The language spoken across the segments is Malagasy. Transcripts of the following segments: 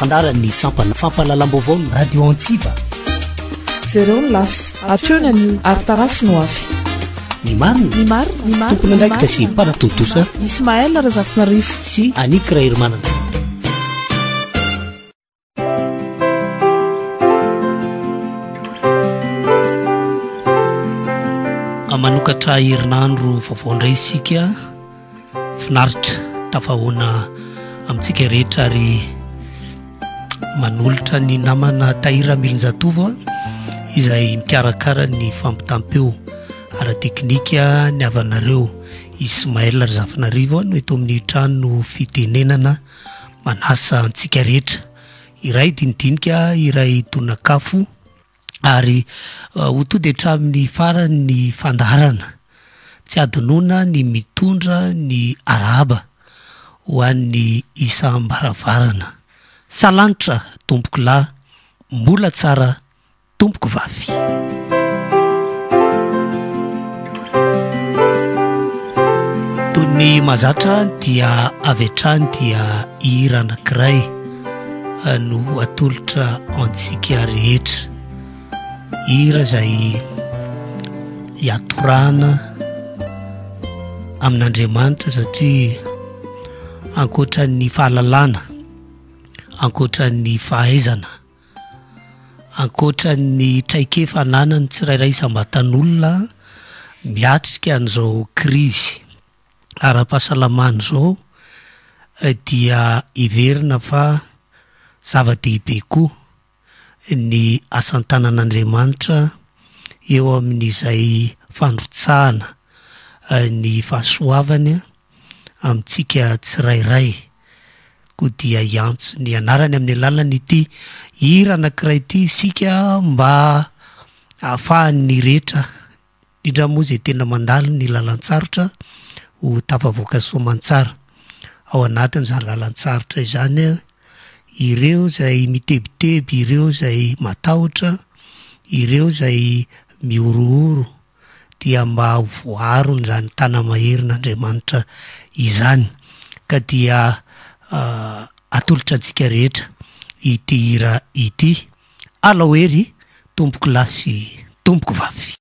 fandara ny fampafampahalalambo avaony radio antsiva zareo ny lasareonany artaraynoa ny mariny tompona ndraikiasy panatotosa ismal rzafinarifo sy anikra hirimanana manokatra hirinandro vaovondray isika finaritra tafahoana amintsika rehetra ary manolotra ny namana tahiramilin-jatovo a izay mikarakara ny fampitampeo ara teknika ny avanareo ismaela ry zafinariva a no eto amin'ny hitran no fitenenana manasa ntsika rehetra iray dinidinika iray tonnakafo ary uh, o tode hatramin'ny farany ny fandarana tsy adinoina ny mitondra ny araba ho a ny isam-baravarana salanitra tompoko lahy mbola tsara tompoko vafy to ny mahazatra dia avitrany dia ira anakiray eh, no atolotra antsika rehetra ira zay hiatorana amin'andriamanitra satria ankoatrany fahalalana ankotrany fahaizana ankoatra ny traike fananany tsirairay sambatan'olona miatrika an'izao krizy ara-pahasalamany zao eh, dia iverina fa zava-dehibe koa ny asantanan'andriamanitra eo amin'izay fandrotsahana eh, ny fahasoavanya amintsika tsirairay dia iantso ny anarany amin'ny alalany ity iranakiray ty isika mba ahafahan ny rehetra indra moa zay tena mandalo ny lalantsarotra ho tafa voakasoamantsara ao anatin' zay lalantsarotra izanya ireo zay mitebiteby ireo zay matahotra ireo zay mihorohoro dia mba hvoarony zany tanamaherin'andriamanitra izany ka dia Ah, atolotra antsika rehetra ity ra ity alahery tompoko lasy tomboko vavy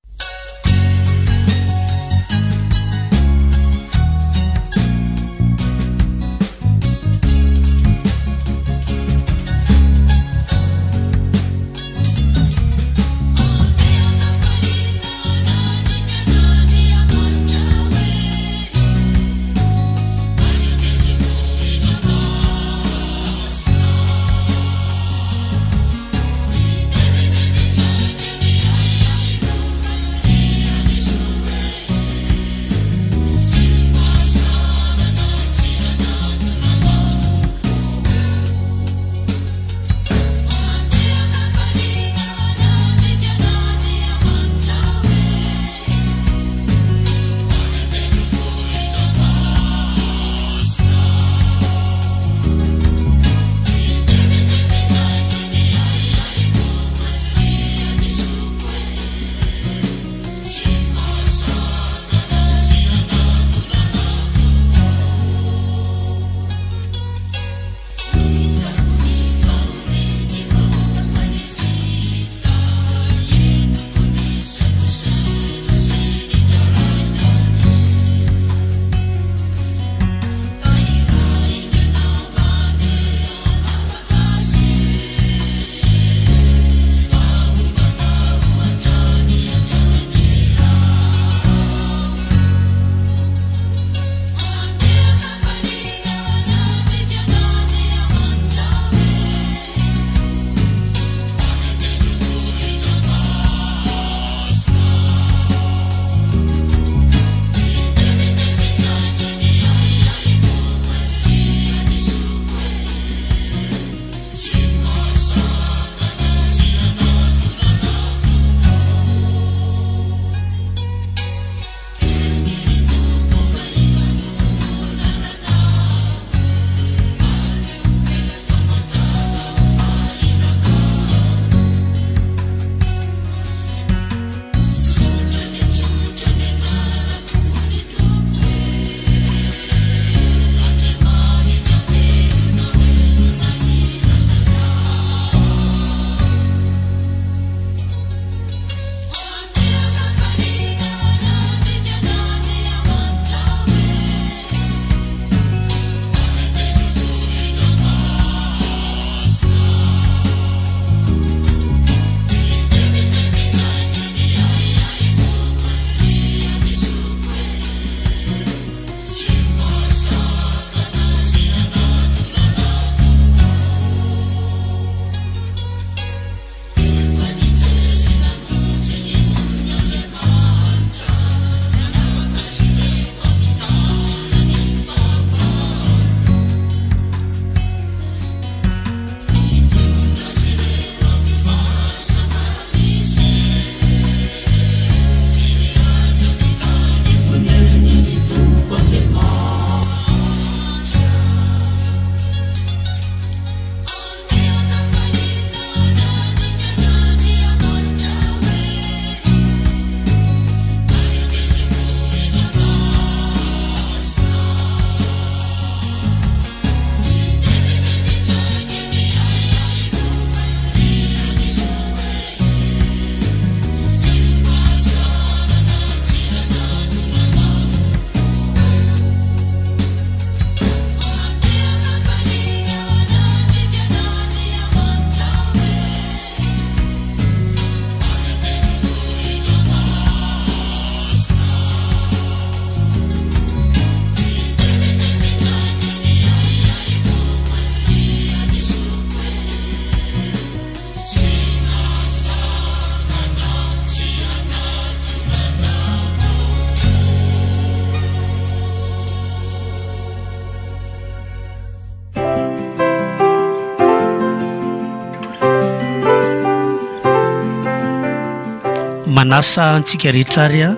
manasa antsika rehetra ary a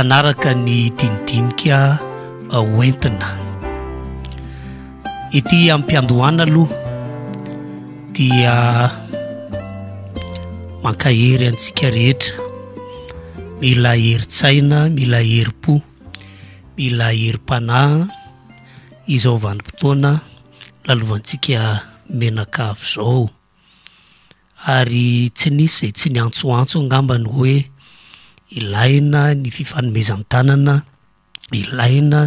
anaraka ny dinidinika hoentina ity amin'piandohana aloha dia mankahery antsika rehetra mila hery-tsaina mila herypo mila herym-pana izyaovanym-potoana lalovantsika menaka avy izao ary tsy niszay tsy ny antsoantso angambany hoe ilaina ny fifanomezantanana ilaina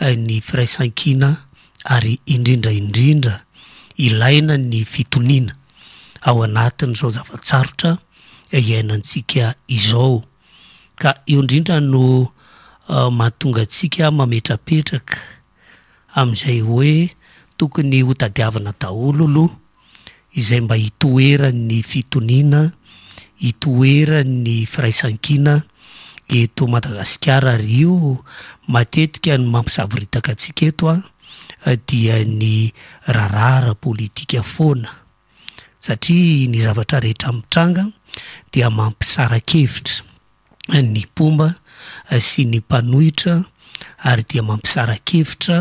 eh, ny firaisan-kina ary indrindraindrindra ilaina ny fitoniana ao anatin' zao zavatsarotra hiainantsika eh, izao ka eo indrindra no eh, mahatonga ntsika mametrapetraka am'izay hoe tokony ho tadiavana daholo aloh izay mba hitoera ny fitoniana itoera ny firaisan-kina eto madagasikara aryo matetika ny mampizavoritaka atsika eto a dia ny rarara politika foana satria ny zavatra rehetra mitranga dia mampisarakevitra ny mpomba sy ny mpanohitra ary dia mampisarakevitra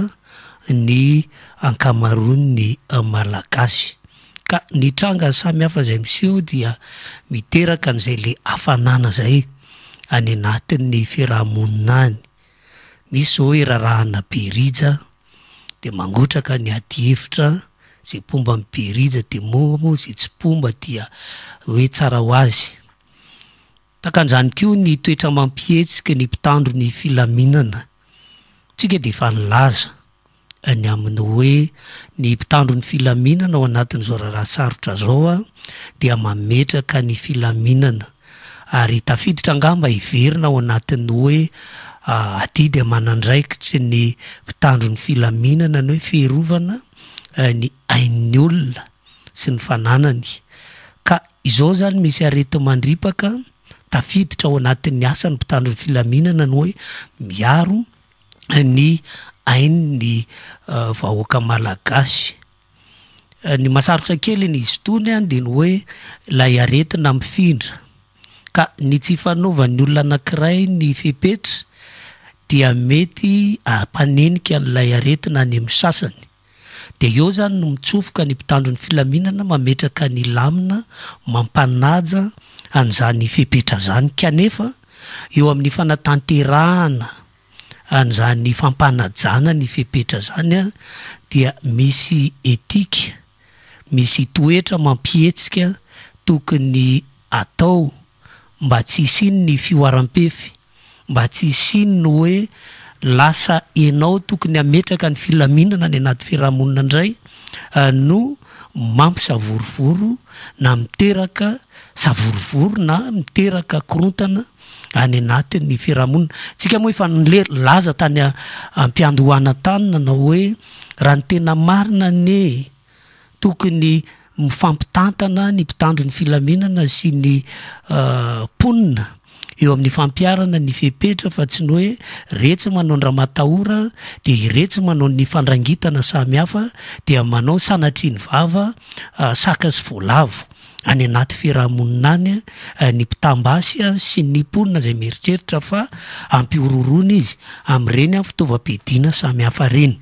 ny ankamaroon ny malagasy ka ny trangany samy hafa zay misy io dia miteraka n'izay le afanana zay any anatin'ny fiarahamonina any misy zao hoe raharahana berija de mangotraka ny adihevitra zay mpomba ami berija de momoa za tsympomba dia hoe tsara ho azy takanjany kio ny toetra mampihetsika ny mpitandro ny filaminana tsika de fa nylaza ny aminy hoe ny mpitandro ny filaminana ao anatiny zo rahrahasarotra zao a dea mametraka ny filaminana ary tafiditra angamba hiverina ao anatiny hoe aty dy manandraikitsy ny mpitandro ny filaminana ny hoe fearovana e, ny ain'ny olona sy ny fananany ka izao zany misy arety mandripaka tafiditra ao anatin'ny asan'ny mpitandrony filaminana ny hoe miaro ny ainy ny euh, vahoaka malagasy euh, ny masarotra kely ny izy ftony any de ny hoe lay aretina mifindra ka ny tsy ifanaovan'ny olona anakiray ny fepetra dia mety ampanenika nlay aretina any amin'y sasany de eo zany no mitsofoka ny mpitandro ny filaminana mametraka ny lamina mampanaja anizany fepetra zany kanefa eo amin'ny fanatanterahana an'izany fampanajana ny fepetra zany a dia misy etika misy toetra mampietsika tokony atao mba tsihis hiny ny fioaram-pefy mba tsihis iny ny hoe lasa enao tokony ametraka ny filaminana ny anaty fiarahamonina indray ah, no mampisavorovoro na miteraka savorovoro na miteraka korontana any anati ny firahamonina tsika moa efa nler laza tany ampiando hoana tany na nao hoe raha ny tena marina ne tokony mifampitantana ny mpitandro ny filamenana sy ny euh, ponina eo amin'ny fampiarana ny fepetra fa tsy ny hoe rehetsy manao n raha matahora de ireetsy manao ny fandrangitana samy hafa dea manao sanatriny vava euh, sakasy voalavo any anaty firahamonin any a eh, ny mpitamba asy a sy nyponina zay mieritreritra fa ampiororona izy amireny a fitaovam-pidina samy hafa reny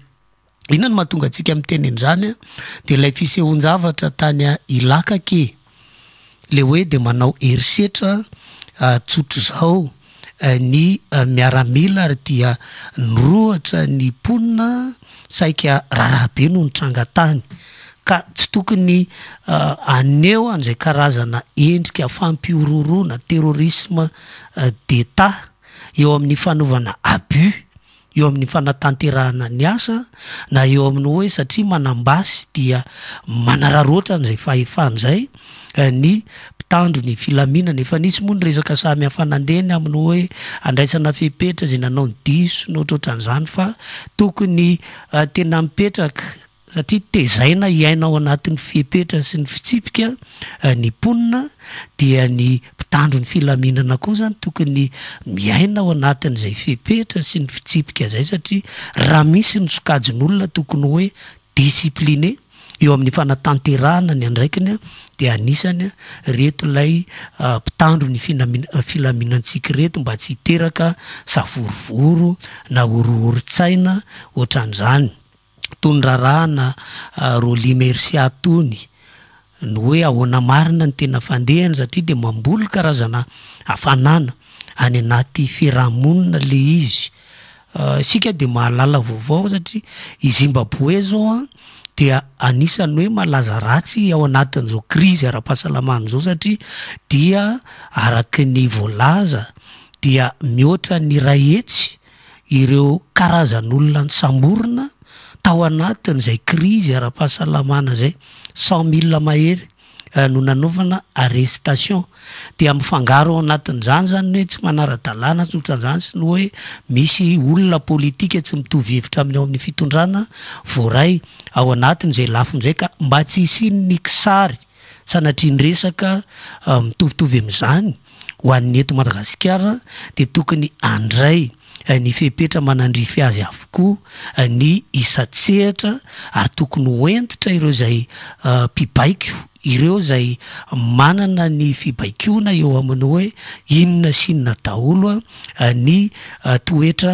ina ny mahatonga atsika am tenenyzany a de lay fisehonjavatra tany a ilakake le hoe de manao herisetra eh, tsotro zao eh, ny miaramila ary dia nrohatra ny ponina saika raharahabe noho nitrangatany ka tsy tokony uh, aneo an'zay karazana endrika fampiororoana terorisme uh, detat eo amin'ny fanaovana abus eo amin'ny fanatanterahana ny asa na eo aminy hoe satria manambasy dia manararotra an'zay faefan' zay uh, ny mpitandro ny filaminanefa nisy moa ny resaka samy hafanandehny aminy hoe andraisana fehpetra zay nanao ny disono atrotran'zany fa tokony tena mipetraka satria tezaina hiaina ao anatin'ny fhepeitra sy ny fitsipika eh, ny mponina dia ny mpitandro ny filaminana koa zany tokony miaina ao anatin'izay fihepeitra sy ny fitsipika zay satria raha misy ny sokajon'olona tokony hoe discipline eo amin'ny fanatanterahna ny andraikinya de anisany a reto ilay eh, mpitandro ny filamina- eh, filaminantsika reto mba tsy hiteraka savorovoro na horohorontsaina otran'izany tondrarahana ah, ro limersyatony no hoe ahoana marina ny tena fandehany satria de mamboly karazana afanana any anaty firahamonina le izy ah, sika de mahalala vaovao satria izim-baboe zao a dia anisany hoe malaza ratsy ao anatin' zao crizy ara-pahasalamany zao sati dia araki ny voalaza dia mioatra ny ra etsy ireo karazan'olona ny samborona tao anatiny zay crisy ara-pahasalamana zay cent milemahery eh, no nanaovana arrestation de mifangaro ao anatin'zany zany hoe tsy manara-dalàna ts olotran'zany sy noh hoe misy olona politika tsy mitovy hevitra aminy ao amin'ny fitondrana voray ao anatiny zay lafin'izay ka mba tsy hisinny kxary sanatriany resaka eh, mitovitovy am'zany ho an'ny eto madagasikara de tokony andray Eh, ny fepetra manandrify azy avokoa eh, ny isatsehatra ary tokony hoentitra ireo zay mpibaiko eh, ireo zay manana ny fibaikona eo aminao hoe inona sihnona daholo a ny toetra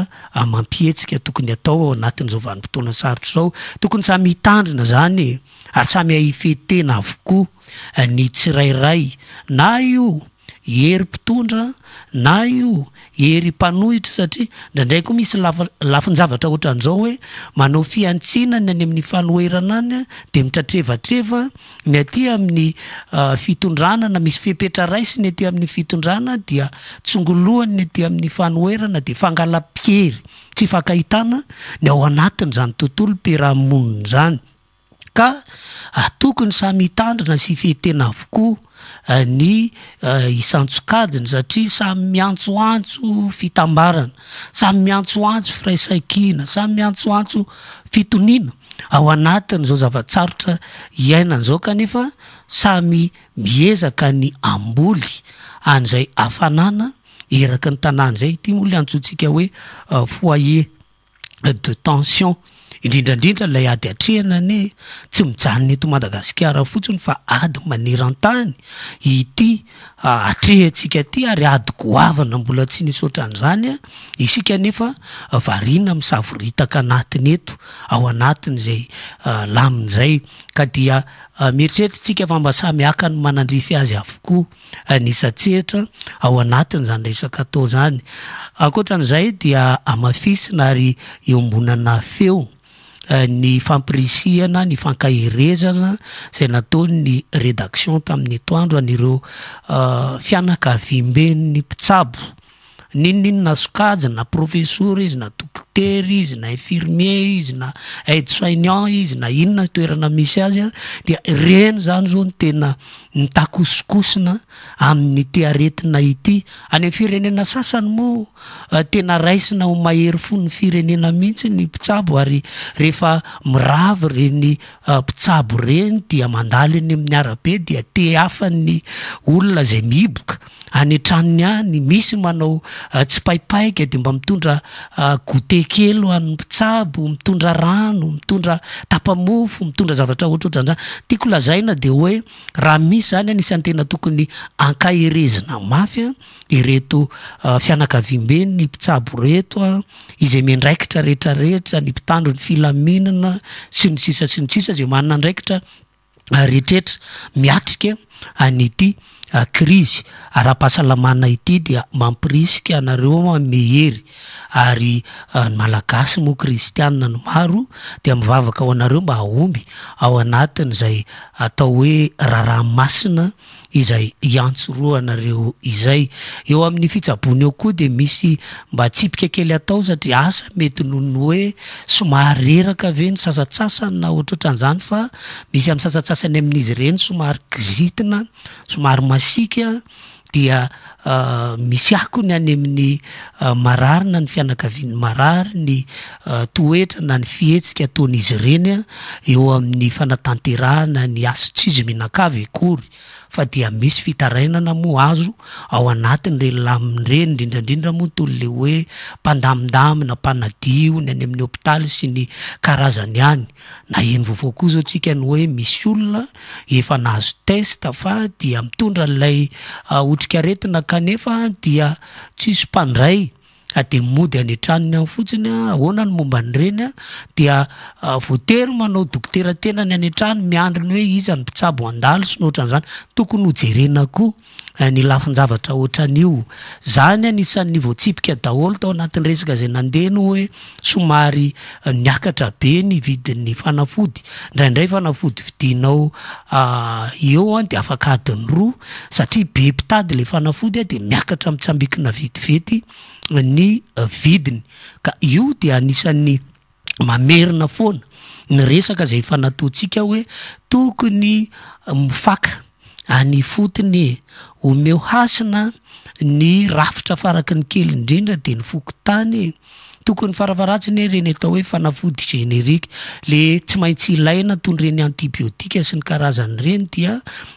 mampietsika tokony atao ao anatin'ny zaovanimpotoana sarotra zao tokony samy hitandrina zany e, ary samy aifehtena avokoha ny tsirairay na io ery mpitondra na io ery mpanohitra satria ndraindraiko misy laf- lafinzavatra ohatran'izao hoe manao fiantsinany any amin'ny fanoerana any a de mitratrevatreva ny atya amin'ny ah, fitondrana na misy fipetra raisy ny aty amin'ny fitondrana dia tsongolohany ny aty amin'ny fanoerana de fangalapiery tsy fankahitana ny ao anatin' zany tontolo piramonina zany ka atokony ah, samy itandrina sy fehtena avokoa ah, ny ah, isantsokadiny satria samy miantsoantso fitambarana samy miantsoantso frais saikina samy miantsoantso fitoniana ao anatin' zao zavatsarotra iainany zao kanefa samy miezaka ny amboly an'izay afanana eraky ny tanàny zay ty molo antsotsika hoe foyer de tension indrindraindrindra lay ady atrehina ne tsy mijanony eto madagasikara fotsiny fa ady manerantany ity atrehetsika ty ary ady goaana mbola tsy nisotran'zanya isika nefa varina misavoritaka anatiny etoaayymieitretritsika fambasamakany manandrify azy avokonzay dia amafisina ary eombonana feo Euh, ny fampirisiana ny fankahirezana zay natao ny redaction tamin'ny toandro an'reo euh, fianakavimbenny mpitsabo ninona inona sokajy na professor izy na dokoter izy na infirmier izy na aide soignant izy na inona toerana misy azy a dia reny zany zaony tena nitakosikosina amin'ny tiaretina ity any firenena sasany moa uh, tena raisina o mahery fo ny firenena mihitsy ny pitsabo ary rehefa miravy reny uh, pitsabo reny dia mandaly any amin'ny arabe dia te afany olona zay miiboka anetranony any misy manao Ah, tsy paipaika de mba mitondra ah, goûte kelo any mpitsabo mitondra rano mitondra tapamofo mitondra zavatra ohatra ohatra n'zany tya kolazaina de hoe raha misy zany any isan'ny tena tokony ankaerezina mafy a ireto ah, fianakavimbenny mpitsabo reto a izy y amiandraikitra retrarehetra ny mpitandro ny filaminana sy notsisa sy notsisa zay manana ndraikitra rehetretra miatrika anyty Ah, krizy araha-pahasalamana ity dia mampirisika anareo amehery ary ah, malagasy moa kristiaa ny maro de mivavaka ao anareo mba haomby ao anatin' zay atao hoe raharaha masina izay iantso roa anareo izay eo amin'ny fitsabony eo koa de misy mba tsipikakely atao satria asa mety nono hoe somary reraka ave ny sasatsasany na ohatra oatra an'zany fa misy am' sasatsasany amin'izy reny somary gizitina somary masikaa dia Ah, misy ako ny any amin'ny ah, marary na ny fianakaviany marary ny ah, toetra na ny fietsika atonizy renya eo amin'ny fanata nyasotdisya oa azo ao anatiny reny lamireny ndrindrandrindra moa ntolo le hoe pandamindamina mpanadio ny any amin'ny hôpitaly sy ny karazany any na eny vovokoa zao tsikany hoe misy olona efa nahazo test fa dia mitondra n'layotrikaretina kanefa dia tsisy mpandray Ah, deody aneatranony ain' fotsinya ah. ahoana ny mombany reny a ah? dia voatery manao dokotera tena ny aneatrano miandriny hoe izany mpitsab andalo s ny otranyzanytoikaaayanafodyaa eh, eh, de afaka adiny roa satria bepitady le fanafody a de miakatra mitsambikina vetivety ny eh, vidiny ka io de anisan'ny mamerina foana ny resaka zay fanatontsika hoe tokony eh, mifaka any fotonye omeo hasina ny rafitra faraky ny kely indrindra de ny fokotanye tokony farafaratsiny e reny atao hoe fanafody generika le tsy maintsy ilaina tony reny antibiotika sy ny karazany ireny dia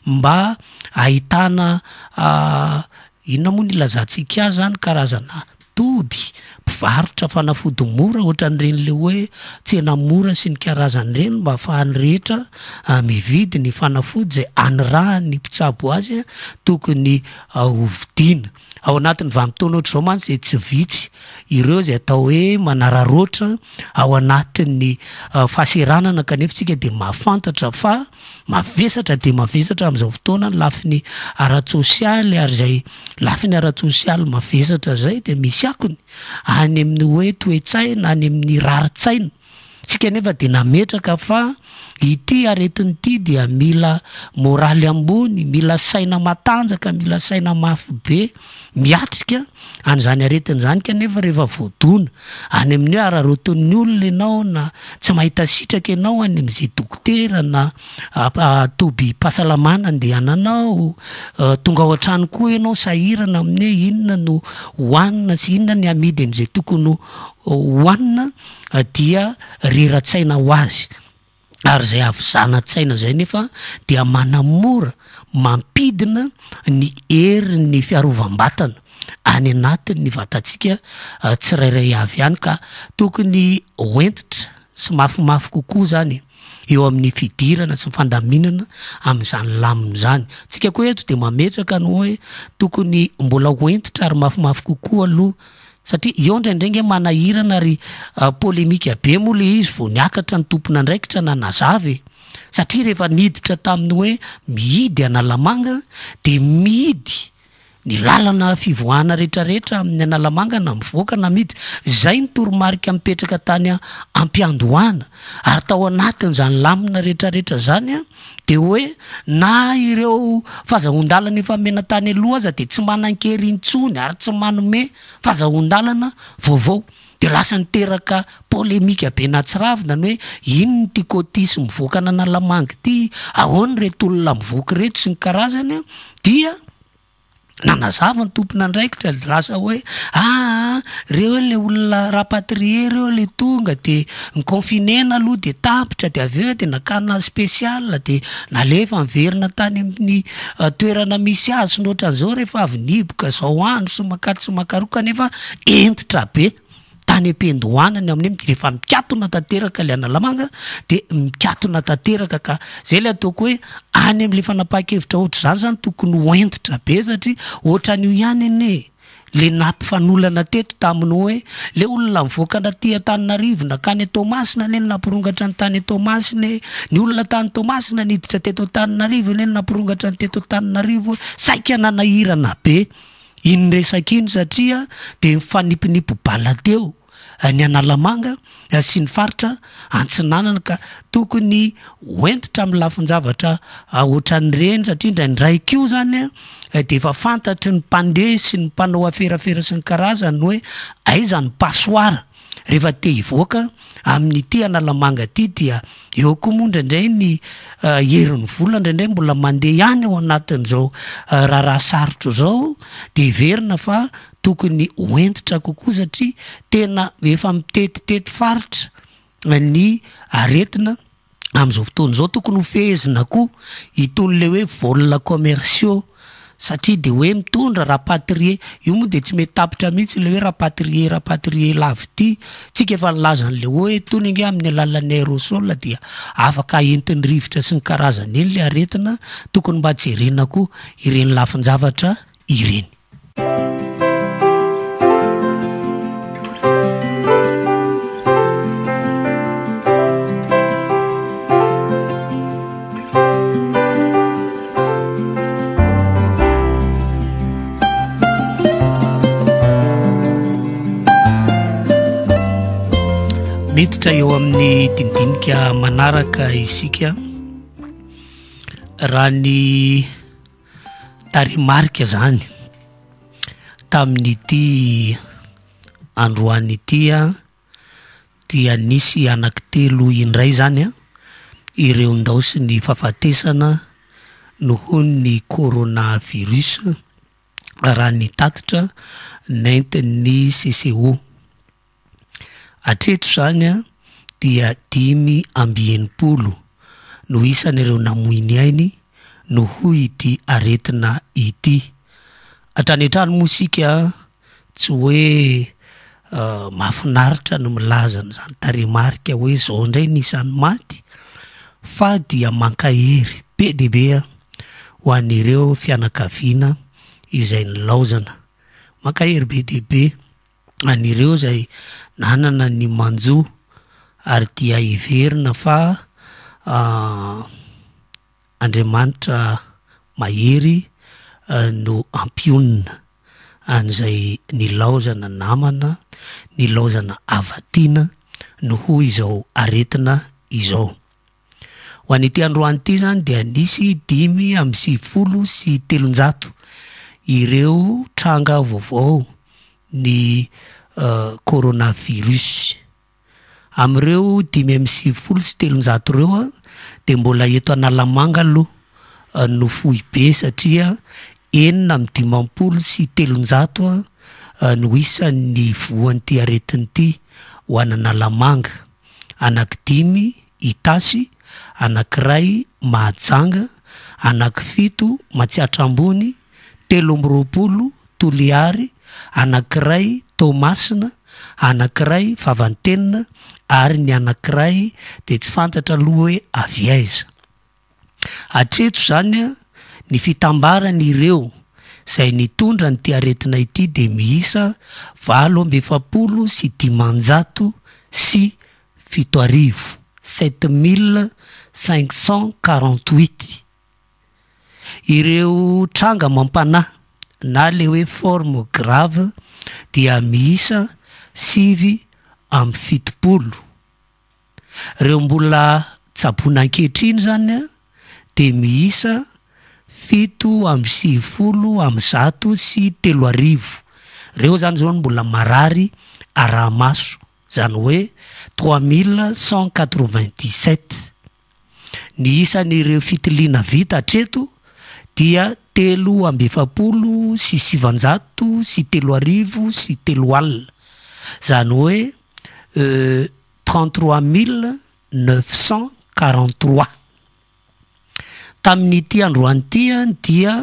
mba ahitana ah, iona moany lazahntsika zany karazanahy toby mpivarotra fanafody mora ohatran'ireny le hoe tena mora sy ny karazany reny mba afahany rehetra ah, mividy ny fanafody zay any raha ny pitsabo azya ah, tokony ah, ovidiana ao anatin'ny va mpitoana ohatra zao mantsy zay tsy vitsy ireo zay atao hoe manara roatra ao anatin'ny fahaseranana kanefintsika de mahafantatra fa mavesatra de mavesatra am'izao fotoana lafiny ara-tsosialy ary zay lafiny ara-tsosialy mavesatra zay de misy akony any amin'ny hoe toetsaina any amin'ny raritsaina tsika nefa de nametraka fa ity aretiny ity dia mila moraly ambony mila saina matanjaka mila saina mafy be miatrika anyzany aretinzany kanefa rehefa ona any amin hoe ararotin'ny olona anao na tsy mahita sitraka anao any am'izay dokotera natoby ah, ah, pahasalamana nde ananao ah, tonga ao antrany koa anao sahirana aminoe inona no hohanina sy inona ny amidy n'zay tokonyo hohanina dia reran-tsaina ho azy ary zay avy zana-tsaina zay nefa dea manamora mampidina ny hery ny fiarovam-batana any anatinny vatatsika uh, tsyrairay avy ihany ka tokony hoentitra sy mafimafy kokoa zany eo amin'ny fidirana sy yfandaminana am''izany lamina zany tsika ko eto de mametraka ny o hoe tokony mbola hoentitra ary mafimafy kokoa aloha satria eo ndraindraingy manahirana ry ah, polemika be moa le izy vo niakatra ny tompona ndraikitra nanazavye satria rehefa niiditra taminy hoe mihidy analamagna de mihidy ny lalana fivoana reetrareetra amin'ny analamangana mivkanamiiantoikampetrkatanyampiaana ary taoanatnyzany laina reetrareetra zany de oe na ireofahzahondalana efa mena tany aloha aza de tsy manan-keryntsony ary tsy manome fazahodana vovao delasa nekapoema be natsiravina ny oe inony tôt sy mivokana nalamang ty aony ret oloamivoky reto sy ny karazany dia nanazava ny tompona ndraikitra rasa hoe aha reo e le olona rapatrier reo le tonga de ny confinena aloha de tampitra de aveo de nakana spésial de nalefa miverina tany amin'ny uh, toerana misy azy son ohatran'zao rehefa avy niboka zao andro so makaty sy makarooka anefa entitra be tany a-pendoanany aminerefa mikatona tateraka le analamanga de mikatona tateaka ka zay le ataoko hoe any amle fa napaha-kevitra ohatra zany zany tokony oentitra be satria ohatra nyo ihany ane le napyfanolana teto taminyooe le olona ivokanatiatannariona kay masin ne napirongatra nytany etmainy ny olonatanymaa niditratetotnaenapingatra nytttai saikananahirana be inyresaky iny satria de mifanipinipo bala teo ny analamanga sy ny faritra antsinanana ka tokony hoentitra am lafinjavatra aoatrany reny satria ndrai ndraikio zany a de efa fantatry ny mpandeha sy ny mpanao aferafera sy ny karazany hoe aizany pasoara rehefa te hivoaka amin'ny ty analamanga aty dia eo koa mo ndraindray ny iherin'ny eh, volona indraindray mbola mandeha ihany ao anatin' eh, zao raharaha sarotro zao de hiverina fa tokony hoentitra kokoa satria tena efa mitetitety faritra ny aretina am'izao fotoany zao tokony ho fehezina koa itolo le hoe volina commercia satria de hoe mitondra rapatrier io moa de tsy mety tapitra mihitsy le hoe rapatrier rapatrier lavy ty tsika efa nilazany le hoe tony ngyho amin'ny alalan'ny aérosoa dia afaka entiny rivotra sy ny karazany eny la aretina tokony mba tsy erenako ireny lafinjavatra ireny metitra eo amin'ny dinidinika manaraka isika raha ny tarimarika zany tamin'nyity androany itya dia nisy anaki telo indray zany a ireondaosy ny fahafatesana no ho ny corona virus raha ny tatitra nentin ny cco atreto zany a dia dimy ambienimpolo no isanyreo namoiny ainy no ho idy aretina ity atrany atrano mosikaa tsy hoe uh, mafinaritra no milazana zany tareamarika hoe zao indray n isan'ny maty fa dia mankahery be dehibea ho anyreo fianakaviana izay ny laozana mankahery be deibe an'ireo zay nanana ny manjo ary dia hiverina fa andriamanitra mahery no ampionina an'izay ny laozana namana ny laozana avatiana no ho izao aretina izao ho anyty androan'ity zany de anisy dimy am sy folo sy telonjato ireo tranga vaovao ny Euh, corona virus amreo dimy am sivy folo sy telonjato reo a de mbola eto analamanga aloha euh, no fohy be satria enina am dimampolo sy telonjato a euh, no isanny voanyty aretinyity ho ananalamanga anaky dimy itasy anakiray mahajanga anaky fito matsiatra ambony telo amby roapolo toliary anakiray tomasina anank'iray favantenina ary ny anankiray de tsy fantatra aloha hoe aviaiza atretso zany a ny fitambarana ireo zay ni tondra ny ti aretina ity de miisa valo amb efapolo sy dimanjato sy fito arivo sept mille cinq cent quarante huit ireo tranga mampanahy na le hoe forme grave dia miisa sivy am fitopolo reo mbola tsabona an-kehitriny zany a de miisa fito am sivifolo am zato sy telo arivo reo zany zaony mbola marary aramaso zany hoe trois mille cent quatre vint i set ny isany reo fitiliana vita atreto dia telo amby efapolo sy sivanjato sy telo arivo sy telo alina zany hoe euh, trentetois mille neuf cent quarante trois tamin'ny ti androany ty a dia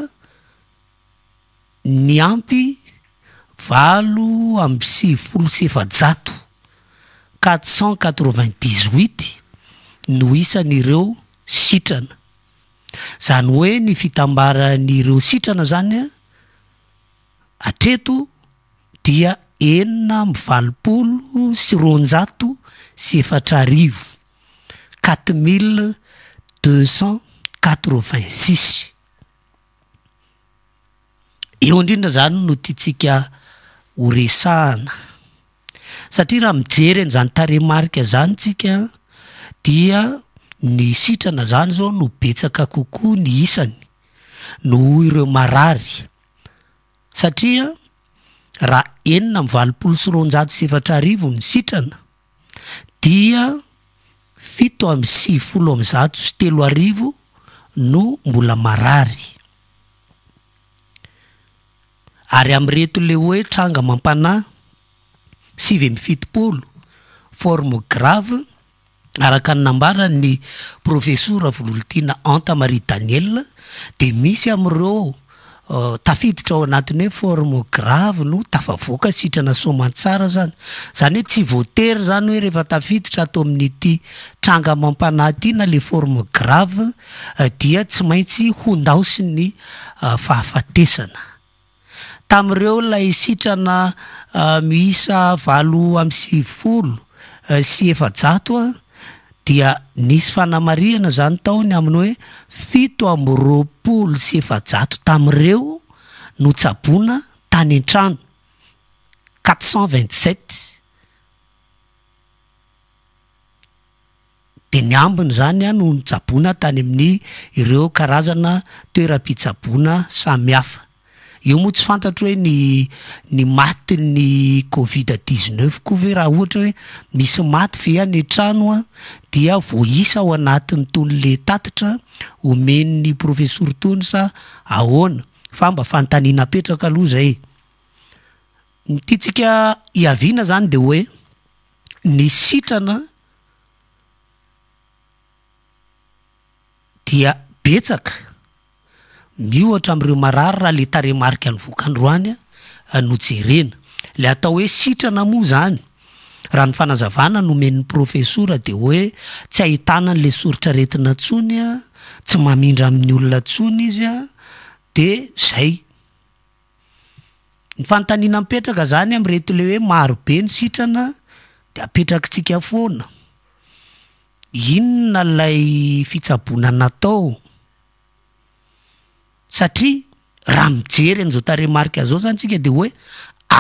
ny ampy valo amy sy folo sefajato quatre cent quatre- vingt dixhuit no isan'ireo sitrana zany hoe ny fitambaranyreo sitrana zany a atreto dia enina mivalopolo sy ronjato sy efatra arivo quatre mille deux cent quatre vingt six eo indrindra zany no tiatsika horesahana satria raha mijery ny zany tare marika zany tsika dia ny sitrana zany zao no betsaka kokoa ny isany no hoy reo marary satria raha enina m valopolo sy ronjato sy efatra arivo ny sitrana dia fito am siy folo amzato sy telo arivo no mbola marary ary am reto le hoe tranga mampanay sivy mifitopolo forme grave araka ny nambara ny professor vololotiana ante marie daniel de misy amreo euh, tafiditra ao anatiny hoe forme grave no tafavoaka sitrana somantsara zany zany hoe tsy voatery zany hoe rehefa tafiditra atao amin'nyty tranga mampanatiana le forme grave euh, dia tsy maintsy ho ndao si ny euh, fahafatareo lay itranaiisa valo am siy flo sy efa dia nisy fanamarihana zany tao ny amina hoe fito amby ropolo sy efajato tamnireo no tsabona tany an-trano quatre cent vingt sept de ny ambiny zany a no n tsabona tany amin'ny ireo karazana toera-pitsaboana samyhafa eo moa tsy fantatra hoe ny ny mati ny covid dixneuf koa ve raha ohatra hoe misy maty feany a trano a dia voahisa ao anatin'ny tony le tatitra omennn'ny professorton sa aoana fa mba fantanina petraka aloha zay nyti ntsika hiaviana zany de hoe ny sitrana dia betsaka mioatra amreomarary raha le taremarika ny vokandroany a no jerena le atao hoe sitrana moa zany raha ny fanazavana nomen'ny profesora de hoe tsy ahitana nyle soritra retina ntsony a tsy mamindra amin'ny olona ntsony izy a de zay ny fantanna mpetaka zany amrety le hoe marobe ny sitrana de apetraky tsika foana inona lay fitsabonanatao satria raha mijery n' zao taremarika zao zany tsika de hoe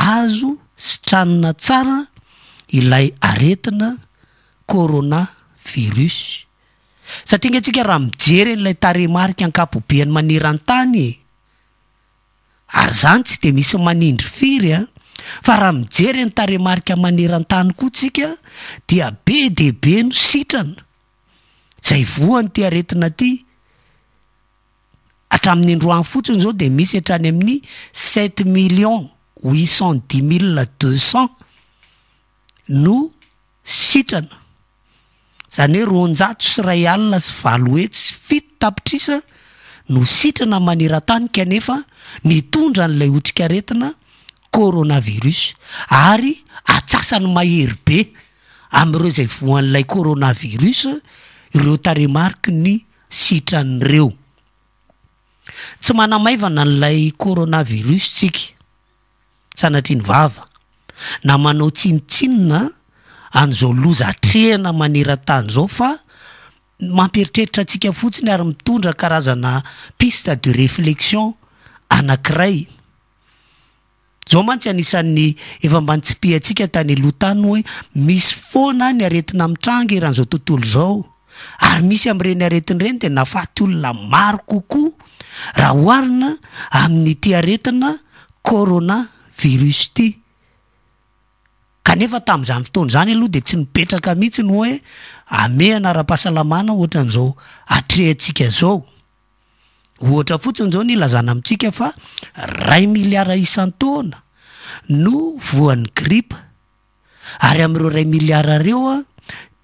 azo sitranona tsara ilay aretina côrôna virus satria ngy atsika raha mijere n'lay taremarika ankapobeany manerantany e ary zany tsy de misy manindry firy a fa raha mijere ny taremarika manerantany koa tsika dia be de be no sitrana zay vohany ty aretina ty atramin'nyindroan fotsiny zao de misy atrany amin'ny sept millions huit cent dix mille deux cent no sitrana zany hoe ronjato sy ray alina sy valo esy fito tapitrisa no sitrana manerantany kanefa ni tondra n'lay otrikaretina coronavirus ary atsasany mahery be am'ireo zay voan'lay côronavirus ireo taremariky ny sitran'reo tsy manamaivana n'lay corona virus tsika ts anatriany vava na manao tsinitsinna an'izao loza trehana maneran-tany zao fa mamperitreritra atsika fotsiny ary mitondra karazana piste de reflexion anakiray zao ma tsy anisan'ny efa mbany tsipi atsika tany alo tany hoe misy foana ny aretina amitrangy erahan'izao tontolo zao ary misy am'reny aretiny reny de nafaty olona maro kokoa raha oharina amin'ny ti aretina korona virus ty kanefa tam'zany fotony zany aloha de tsy mipetraka mihitsy no hoe amehana ara-pahasalamana ohatran'zao atrehntsiaka zao ohatra fotsiny zao ny lazana amitsika fa ray miliara isan-taona no voan'ny gripa ary am'ireo ray miliara reo a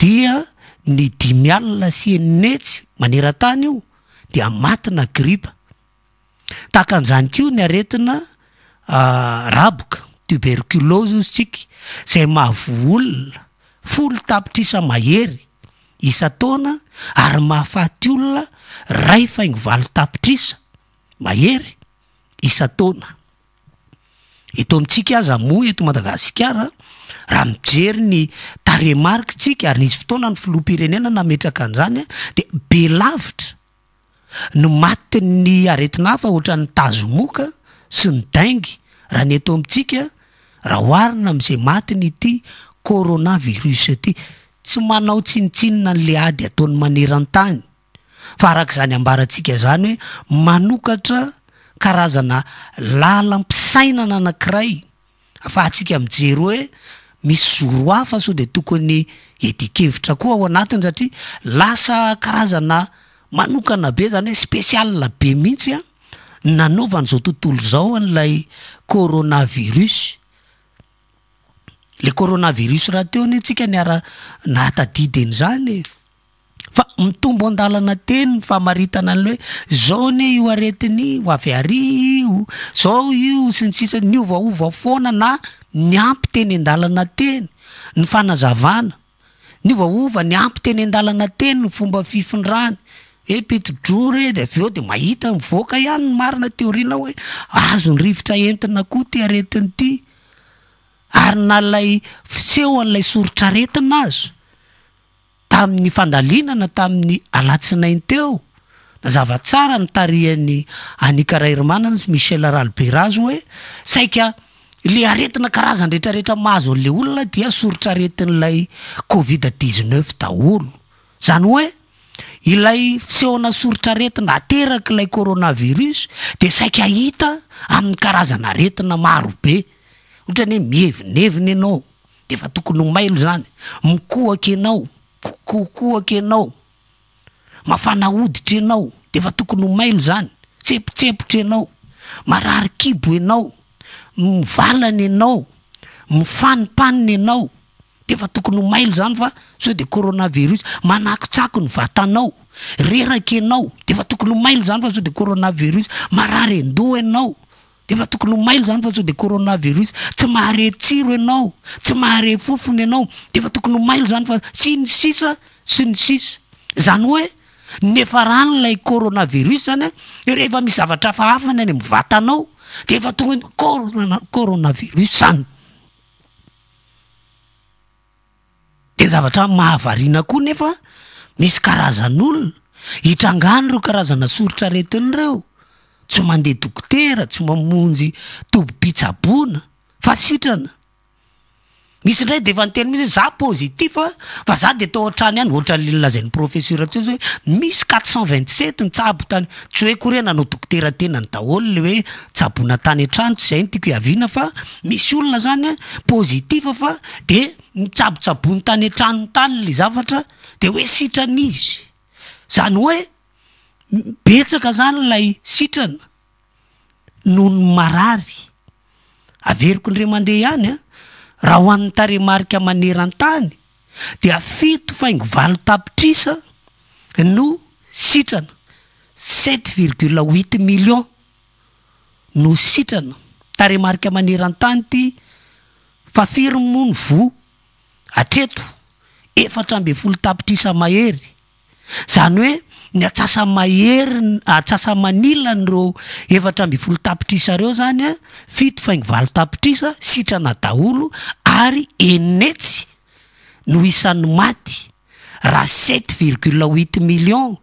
dia ny dimy alina sienetsy maneran-tany io de matina gripa taaka an'izany ko ny aretina ah, raboka tuberculosy izy tsika zay mahavo olona folo tapitrisa mahery isa -taona ary mahafaty olona ray fa iny valy tapitraisa mahery isa -taona eto amintsika aza mo eto madagasikara raha mijery ny taremarka tsika ary nizy fotoana ny filoampirenena nametraka an'izanya de belavitra ny matiny aretina hfa ohatran'ny tazomoka sy ny dingy raha ny eto amtsika raha hoharina am'izay matiny ity corona virus aty tsy manao tsinitsinina n'le ady ataon'ny manerantany fa arak' zany ambarantsika zany hoe manokatra karazana lalampisainana anakiray fa atsika mijery o oe misy zorohafa so de tokony hidikevitra koa ao anatiny satria lasa karazana manokana be zany hoe spesiale be mihitsy a nanaovan'zao tontolo zao an'lay côrona virus le côrona virus raha teo ny antsika niara nahatadidyny zany fa mitombo an-dalana teny y famaritana alhoe zaony io aretinyo avy ary io zao io sy ny tsisa nyovaova foana na ny ampy teny andalana teny ny fanazavana ny ovaova ny ampy teny andalana teny ny fomba fifindrany e pitodror ede avy eo de mahita mivoaka ihany ny marina teorina hoe azo nyrivotra entina koa tyaretiny ty ary na lay fisehoan'lay soritra retina azy tamin'ny fandalinana tamin'ny alatsinain teo na zavatsara nytarihan'ny anikara herimanana zy michel ralberazy oe saika le aretina karazany retraretra mahazo anle olona dia sorotra retin' lay covid dixneuf daolo zany ho e ilay sehona sorotra retina ateraky lay coronavirus de saiky ahita amin'y karazana retina marobe ohatrany hoe mihevinevina anao de efa tokony omailo zany mikoaka enao kokoaka enaoafanaoditra enao defa tokony mailo zany tsepotsepotra enao mararikibo enao mivalany anao mifanipaniny anao de efa tokony mailo zany fa zao de corona virus manakotsako ny vatanao reraky anao de efa tokony omailo zany fa zao de corona virus mararendoha anao de efa tokony omailo zany fa zao de corona virus tsy mahare tsiro anao tsy maharefofony anao deefa tokony mailo zany fa sy ny sisa sy n sszany o e nefa raha nolaycorona virus zany a reheefa miszavatra afahafana any mivtanao de efa tongany kooa- coronavirus zany de ny zavatra mahavariana koa nefa misy karazan'olona hitrangany reo karazana soritra retiny ireo tsy mandeha dokotera tsy mamonjy tobo pitsaboana fa sitrana misy ndray deefa nytela mihisy hoe za positif fa za de tao an-trano ihany ohatra nlenlazan'nyprofessert izahoe misy qatre cent vingtsept nysatany tsy oe korenanaodokteratenany daholo le oetaonatany atrano ts za n tanisyona zanyaptiffademitsabotsaonytany atrano tany le zavatra de oe sitran'izy zany oe betsaka zany lay itrananohoy aayaveriko nre mandea ihanya raha o amin'ny taremarika maneran-tany dea fito faingo valo tapitrisa no sitrana sept virgule huit million no sitrana taremarika maneran tany ty fafiromony vo atreto efatra ambe folo tapitrisa mahery izany hoe ny atsasa maherin atsasa manilany reo efatra mifolo tapitrisareo zany a fito fainy valo tapitrisa sitrana daholo ary einetsy no isan'ny maty raha sept virgule huit millions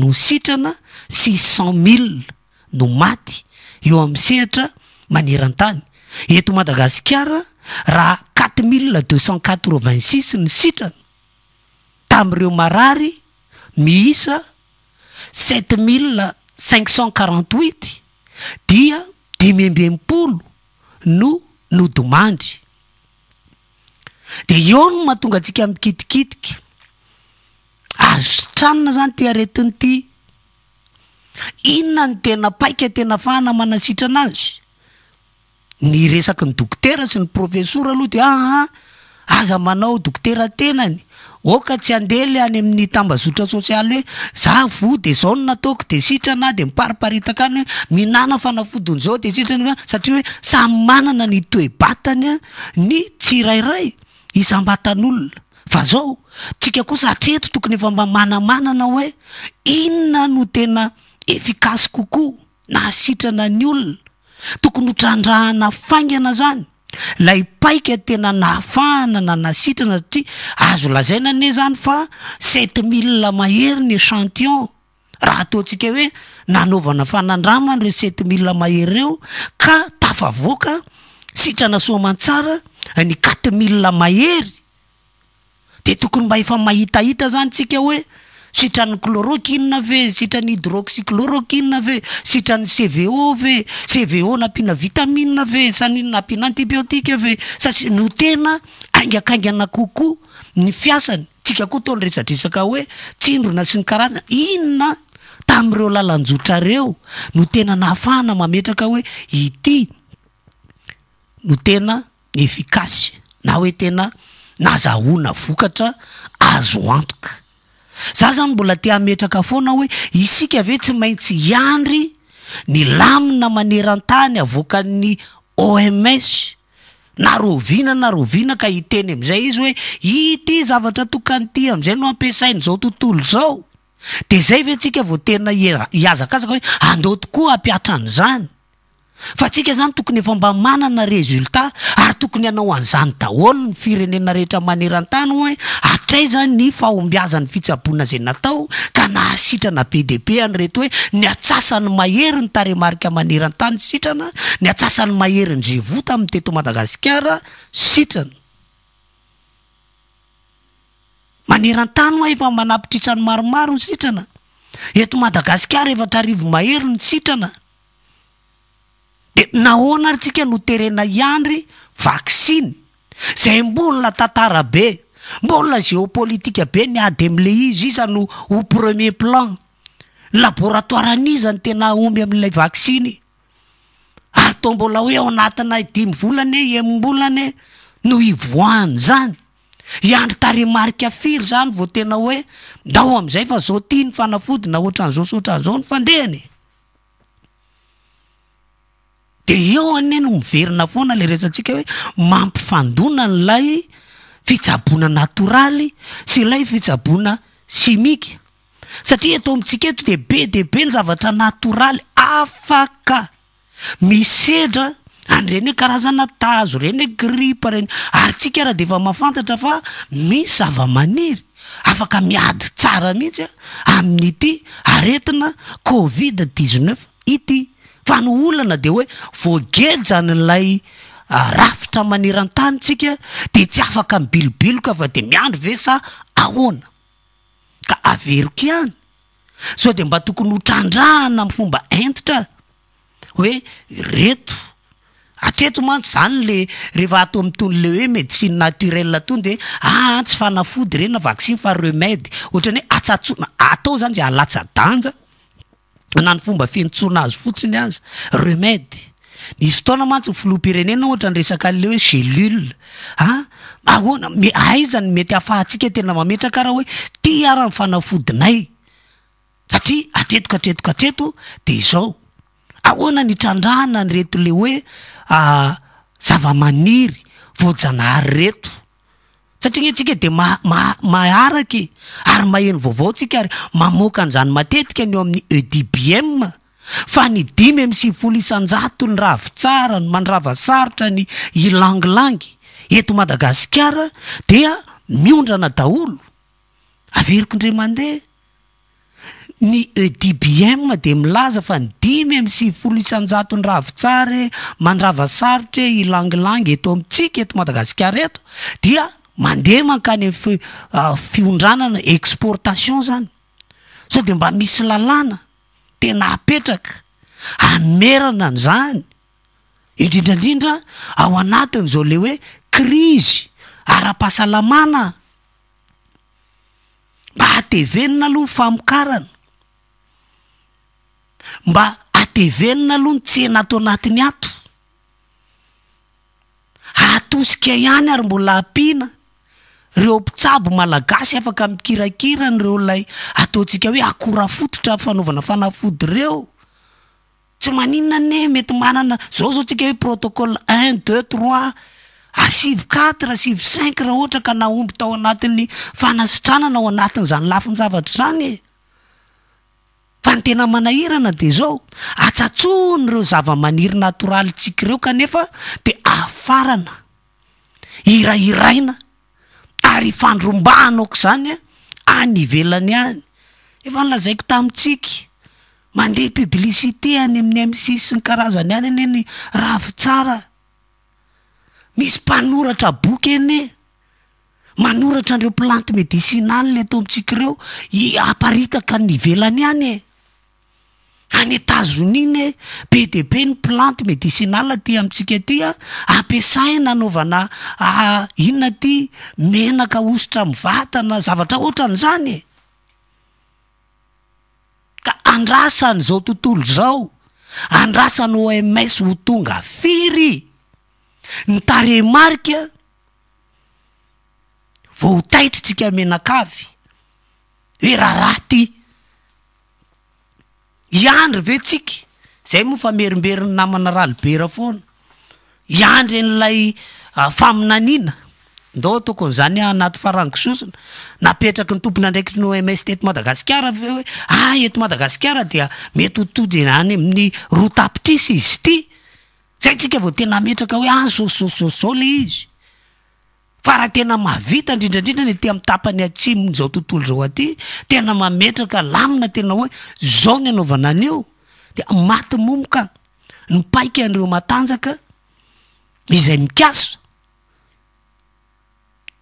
no sitrana six cent mille no maty eo amin'ny sehatra manerantany eto madagasikara raha quatre mille deux cent quatre vingt six ny sitrana tam'ireo marary miisa sept mille cinq cent quarante huit dia dimembempolo no nodimandry de eoo no mahatonga atsika mikitikitika azo tranona zany tyaretiny ity inona ny tena paika e tena faana manasitra anazy ny resaky ny dokotera sy ny professoura aloha de aha ah, aza manao dokotera tenany oka tsy andely any amin'ny tambazotra sosialy hoe za vode zao no natoko de sitrana de mipariparitaka any oe mihinana fanafodiny zao de sitrany satria hoe samy manana ny toebatany a ny tsy rairay isambatan'olona fa zao tsika koa satreto tokony efa ma manamanana hoe inona no tena efikasy kokoa na sitrana ny olona tokony ho trandrahana faingana zany la ipaika tena naafana na nasitrana satria azo lazainaneh zany fa sept mille amahery ny échantion raha ataotsika hoe nanaovana fanandramany reo sept mili lamahery reo ka tafa voaka sitrana soamantsara ny kuate milli amahery de tokony mba efa mahitahita zany tsika hoe sitran'ny klôrokina ve sitra ny hidroxy klôrokina ve sitran'ny cvo ve cvo na ampiana vitaminia ve sanyn nampiana antibiotika ve sasi no tena aingakaingana kokoa ny fiasany tsika koa ton rezadrisaka hoe tsindrona sy ny karazana inona tam'ireo lalanjotrareo no tena nafahana mametraka hoe ity no tena ny efikasy na oe tena nazahona vokatra azo antika za zany mbola te ametraka foana hoe isika ve tsy maintsy iandry ny lamina maneran-tany avoakany oms na roviana na roviana ka hiteny am'izay izy hoe ity zavatra tokany ty am'izay no ampiasain' zao tontolo zao de zay ve tsika vo tena ia- iazakazaka hoe andeotokoa ampiatran'zany fa tsika zany tokony efa mba manana résultat ary tokony ianao anizany daholo ny firenena rehetra manerantany o atraiza ny fahombiazan'ny fitsaboana zay natao ka nahasitrana bedebe any rety hoe ny atsasany mahery ny taremarika maneran tany sitrana ny atsasany maheri nyrey vota amin'y teeto madagasikara sitranaerntnefaanapitrisanmaromar n sitranaetadagasaeatra ahery ny sitrana enaoana ary tsika noterena iandry vaksiny zay mbona tatarabe mbona geopolitika be niady amle izy izano o premier plan laboratoira anizany tena omy amlay vaksiny ary to bola oe aoanatina imvolane iembolane noo ivoahany zany iandry tarimariky firy zany vo tena oe ndao amzay fa zoti ny fanafodi naohatranzosotranzao n fandehany de eo any e no miverina foana le resantsika hoe mampifandonany lay fitsaboana natoraly sy lay fitsaboana simika satria ato amitsikaeto de be de be ny zavatra natoraly afaka misedra anyreny hoe karazana tazo reny hoe gripa reny ary tsika raha de efa mafantatra fa mis zava-maniry afaka miady tsara mihitsya amin'n'ity aretina covid dixneuf ity fa no olana de hoe voagejany lay ah, rafitra manerantany tsika de tsy afaka mn bilobiloka fa de miandro ve sa ahoana ka averok' ihany zao de mba tokony hotrandrahana amfomba entitra hoe reto ateto mantsy zany le rehefa atao amitony le hoe medy siny naturel tony deo a ah, tsy fanafody ren na vacsiny fa remedy ohatrany hoe atstsoona atao zany za alatsadanja na ny fomba fienitsorona azy fotsiny azy remede nisy fotona mantsy ny filoam-pirenena ohatra ny resaka ale hoe chellulea ahoana me- aizany mety afahantsika tena mametrakaraha hoe ti ara nyfanafodinay satria atretikatretika atreto de izaho ahoana ni trandrahana nyreto le hoe ah, zava-maniry voajanahary reto satria gny tsika de -maaraky ary maheny vaovaotsika arymamoka nzanymatetikany eo am'y edbfa n iy am sfolojny ravtsra mandrava sarotra ny ilangilangy eto madagasikara de miondrana daolo averiko ndre mandeh ny edb de laza fa ny diy m sy folo isnjatny rahvtsare mandrava sarotra e ilangilangy eto amtsika eto madagasikara eto dia mandeha mankany f- ah, fiondranana exportation zany sao de mba misy lalàna tena apetraka anomerana ny zany indrindraindrindra ao anatiny zao le hoe krizy ara-pahasalamana mba atevenina aloha ny famokarana mba atevenina aloha ny tsena ato anatiny ato atosika ihany ary mbola ampiana reo mpitsabo malagasy afaka mikirakirany reo lay ataotsika hoe akorafoditra fanaovana fanafody reo tsy manina ne mety manana zao zao tsika hoe protocole un deux tris asiv qt asiv cinq raha ohatra ka naondro tao anatin'ny fanasitranana ao anatin' zany lafinzavatra zanye fa ny tena manairana de zao atsatsony reo zava-maniry ntral tsik reo kanefa de aafarana irairaina ary fandrombano ako zany a anyivelany any efa nylazaiko tamitsika mandeha publicité any amin'ny y misisy ny karazany any any ny raha fi tsara misy mpanoratra boky eny e. manoratra ndreo plante médicina any le to amtsika reo i amparitaka ny velany any e any étazoniny e be debe ny plante médicinala ty amtsika tya ampiasai nanaovana a ah, inona ty menaka ositra m vatana zavatra ohatrany zany e ka andrasan' zao tontolo zao andrasany o imas ho tonga firy ny tare marikaa vo ho taitytsika menakavy hoe raha raha ty iandry ve tsika zay moafa mierimberiny namana rahalobera foana iandry an'lay ah, faminanina ndeo tokony zany a ah, anaty faranikisosina napetraky ny tompona ndraiky no ms teto madagasikara ve hoe a ah, eto madagasikara dea mety hotojyany amin'ny roa tapitrisy izy ty zay tsika vao tena metraka hoe a zossosôsaole izy fa raha tena mavita ndrindrandrindrany ty mtapany atsymony zao tontolo zao aty tena mametraka lamina tena hoe zao ny anaovana any eo de maty momoka ny paiky andreo matanjaka izay mikaso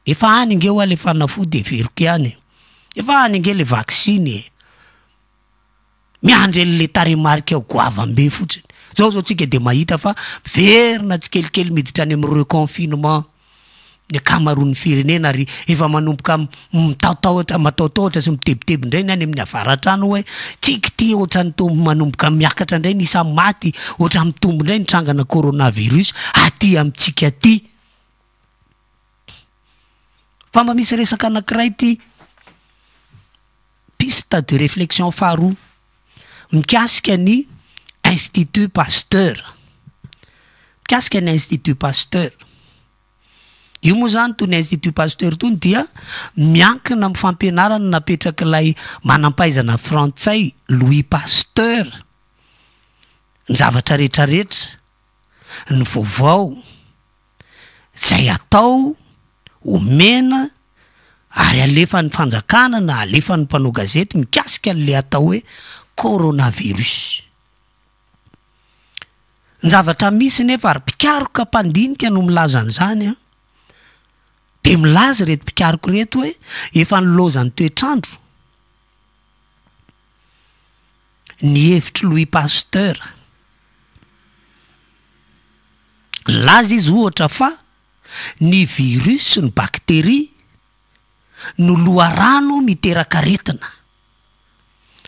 ygelngeleiniandreletmarik e. aogoaambeotsinao ao skadeerina tsykelikely miditrany amreconfinement ny kamaroa ny firenena ary efa manomboka mitaotaotramataotao atra sy mitebitebo indray ny any amin'ny avaratra any ho e tsiky ty ohatrany tombo manombokamiakatra indray nisa' maty ohatra mitombondray nitrangana corona virus aty amitsika ty fa mba misy resaka anakiray ty piste de reflexion fahroa mikasika ny institut pasteur mikasika ny institut pasteur io moa zany toy ny institut pasteur tony dia miankina am' fampianarana napetrak'lay manampaizana frantsay louis paster ny zavatra rehetrarehetra ny vovao zay atao homena ary alefa n'ny fanjakana na alefa ny mpanao gazeta mikasika n'le atao hoe corona virus ny zavatra misy nefa ary mpikaroka mpandinika no milazany zany a de milazy retim-pikariko reto hoe efa ny lozany toetrandro ny hevitry louis pasteur mlaza izy ohatra fa ny virus ny bakteria no loha rano miterak'aretina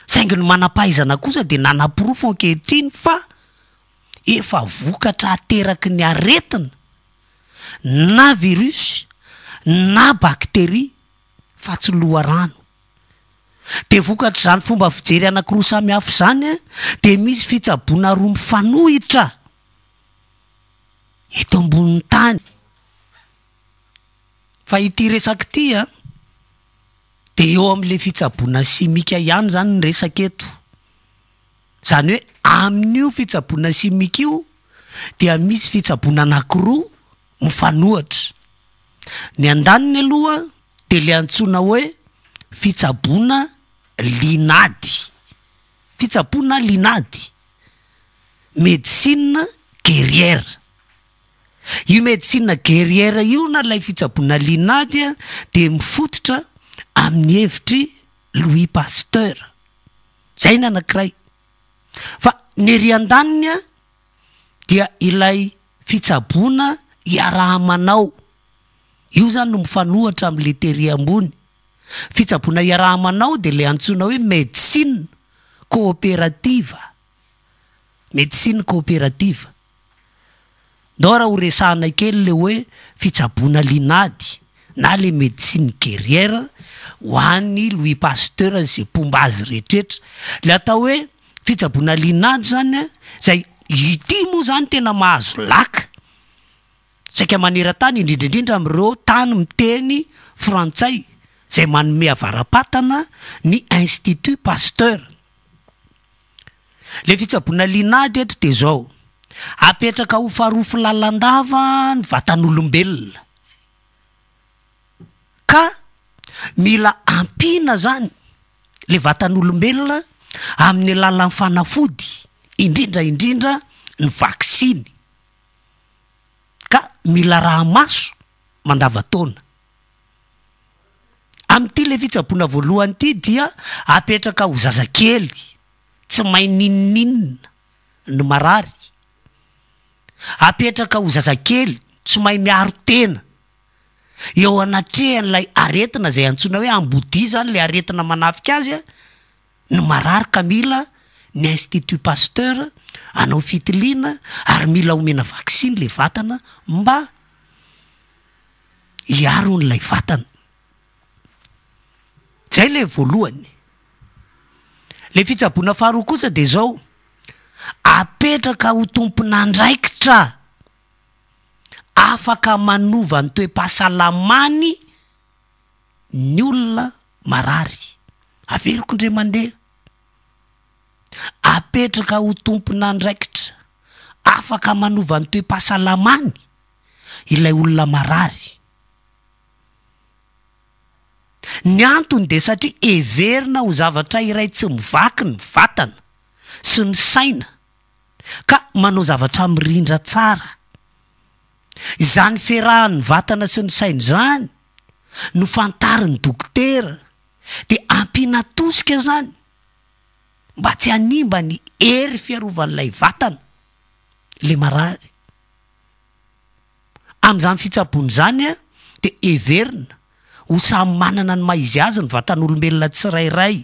saingy ny manam-pahaizana kosa de nanapiro fonkeritriny fa efa vokatra ateraky ny aretina na virus na bakteria fa tsy loha rano de vokatr' zany fomba fijery anankiroa samihafo zany a de misy fitsaboana roa mifanohitra hito ambonin'ny tany fa ity resaky tya de eo am'le fitsaboana simika ihany zany nyresaka eto zany hoe amin'io fitsaboana simika io dea misy fitsabona anankiroa mifanohitra ny an-danony aloha de le antsoina hoe fitsaboana linady fitsaboana linady medecia gerrièra io medecie gerrièra io na lay fitsaboana linady a de mifototra amin'ny hevitry louis pasteur zay n anankiray fa ny hary an-danony a dia ilay fitsaboana hiarahamanao io zany no mifanohatra amle teri ambony fitsaboana hiarahamanao de le antsoina hoe médicine coopérativa medecine coopérativa dehraha horesahna kely le hoe fitsabona linady na le medecine gerièra hoany louis pasteur az za mpomba azy retretra le atao hoe fitsabona linady zany a zay iti moa zany tena mahazo laka saika maneran-tany indrindraindrindra amreo tany miteny frantsay zay manome avarapatana ny institut pasteur le fitsabona lianady eto de zao apetraka hofarofo lalandava ny vatan'olombelona ka mila ampina zany lay vatan'olombelona amin'ny alalan'nyfanafody indrindra indrindra ny vaksiny mila raha maso mandavataona am'ty le fitsaboana voalohany ty dia apetraka ho zazankely tsy may ninininina ny marary apetraka ho zazankely tsy mai miaro tena eo anatreha n'lay aretina zay antsoina hoe ambodia zany le aretina manafika azy a ny mararika mila ny institut pasteur anao fitiliana ary mila omena vaksiny le vatana mba iaro n'lay vatana zay le voalohany le fitsaboana faharoa kosa de zao apetraka ho tompona ndraikitra afaka manovany toem-pahasalamany ny olona marary averiko ndre mandeha apetraka ho tomponandraikitra afaka manova ny toe-pasalamany ilay olona marary ny antony de satria everina ho zavatra iray tsy mivaky ny vatana sy ny saina ka manao zavatra mirindra tsara zany firahany vatana sy ny saina zany no fantari ny dokotera de ampiana tosika zany mba tsy animba ny ery fiarova n'lay vatana le marary am'izany fitsabona zany a de everina ho samy manana ny maizy azy ny vatan'olombelona tsirairay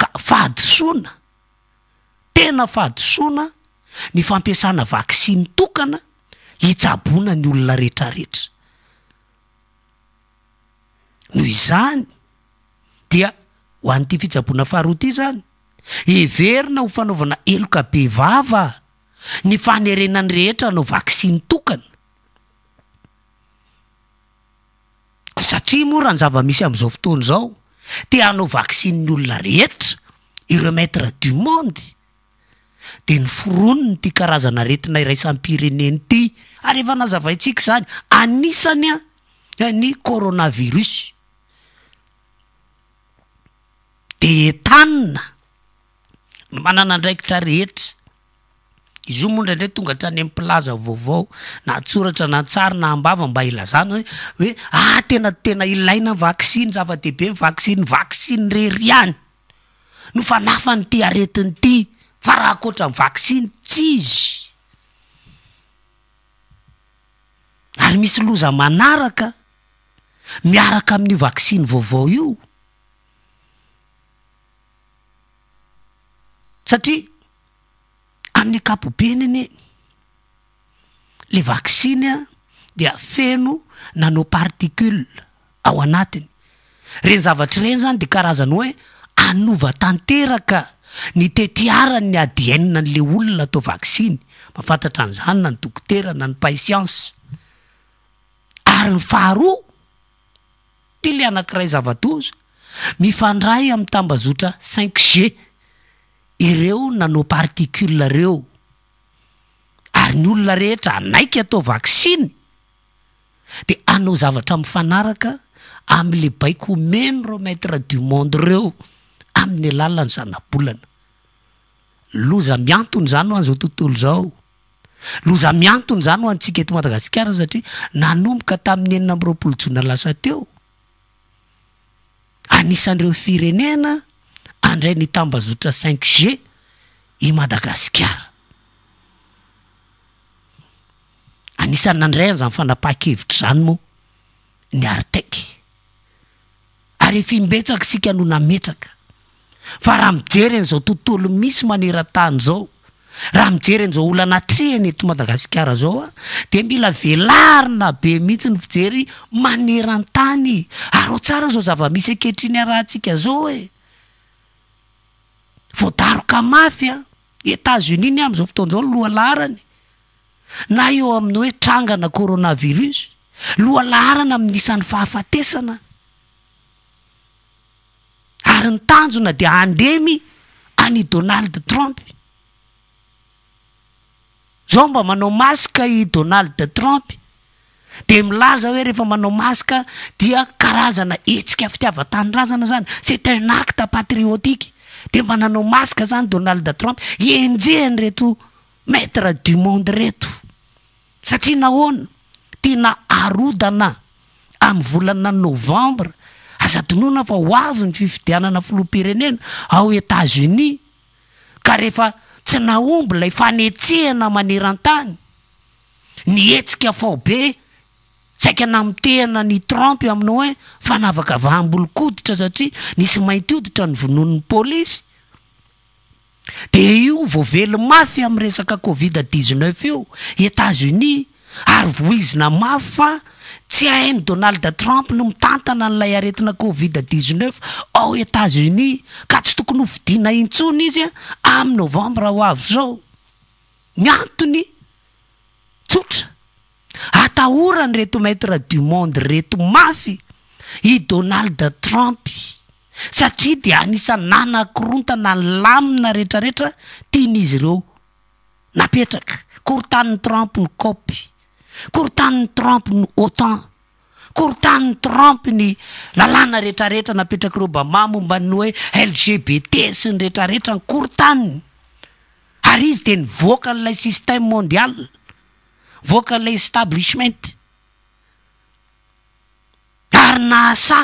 ka fahadisoana tena fahadosoana ny fampiasana vaki simy tokana hitsabona ny olona retraretra noho izany dia ho an'n'ty fitsaboana faharoaty zany everina ho fanaovana eloka be vava ny fanerenany rehetra anao vaksiny tokana ko satria moara ny zava-misy amn'izao fotoana zao de anao vaksine ny olona rehetra ireo maître du monde de ny foronony ty karazana retina iraisan'my-pirenenyity arefa nazavaintsiaka izany anisany a ny corôna virus de etanina manana ndraikitra rehetra izy io mondra indray tonga hatrany am'yplaza vaovao na tsoratra nantsara na ambava mba ilazanahoe hoe ah tena tena ilaina ny vaksiny zava-dehibe n' vaksiny vaksiny reri any nofa nafa ny ty aretinyty fa raha akoatra n vaksiny tsizy ary misy loza manaraka miaraka amin'ny vaksiny vaovao io satria amin'ny ankapobeny ny le vaksiny a dia feno nanao particule ao anatiny reny zavatraireny zany de karazana hoe anova-tanteraka ny tetiaranny adienina an'le olona tao vaksiny mahafantatra anyizany na ny dokotera na ny pasiance ary ny faharoa de le anank'iray zava-doza mifandray amn'ny tambazotra cinq g ireo nanao particulreo ary ny olona rehetra anaiky atao vaksiny de anao zavatra m' fanaraka amle baika homeno reo maître du monde reo amin'ny alàla ny zanabolana loza miantony zany ho anyizao tontolo zao loza miantony zany ho anytsika eto madagasikara satria nanomboka tamin'ny enina am'iro polojona lasa teo anisan'direo firenena andray ni tambazotra cinq ge i madagasikara anisanynandray any zanyfanapahakhevitra zany moa ny aritaiky ary efimbetsaka sika no na metraka fa raha mijeryn' zao tontolo misy manerantany zao raha mijeryn' zao olo anatrehany eto madagasikara zao a de mila velarina be mihitsy ny fijery maneran-tany ary o tsarany zao zava-misy akehitriny arahantsika zao e voadaroka mafy a etatz-oni ny am'izao foton'izao loha laharany na eo amin'ny hoe trangana corona virus loha laharana amin'nisan'ny fahafatesana ary ny tanjona de andemy any donald tromp zao mba manao masika i donald tromp de milaza hoe rehefa manao masika dia karazana etsika fitiavatany razana zany cet un acte patriotique de mba nanao maska zany donald trump ienjehany reto maître du monde reto satria nahoana tiana arodana am'ny volana novambra azadonoana fa ho avy ny fifidianana foloampirenena ao etaz-oni ka rehefa tsy na ombola ifanetsehana maneran-tany ny hetsika faobe tsy aika namitehana ny tramp aminao e fanavaka vaham-bolo-koditra satria nisy maintoditra ny vononiny paolisy de io voavelo mafy amin'ny resaka covid dixnef eo etatz-unis ary voizina mafy fa tsy ahiny donald trump no mitantana n'lay aretina covid dixneuf ao etats-unis ka tsy tokony hofidina intsony izy a amn'ny novambra ao avy zao ny antony tsotra atahora ny reto maître du monde reto mafy i donald trompy satria de anisan nana korontana lamina rehetrarehetra tiany izy ireo napetraka korntaniny trompy ny copy korntaniny trompy ny otan korntaniny trompy ny lalàna rehetraretra napetraky reo bama momba nny hoe lgbt sy ny retraretra ny korntany ary izy de nyvoaka n'lay systeme mondial voka le establishement ary naasa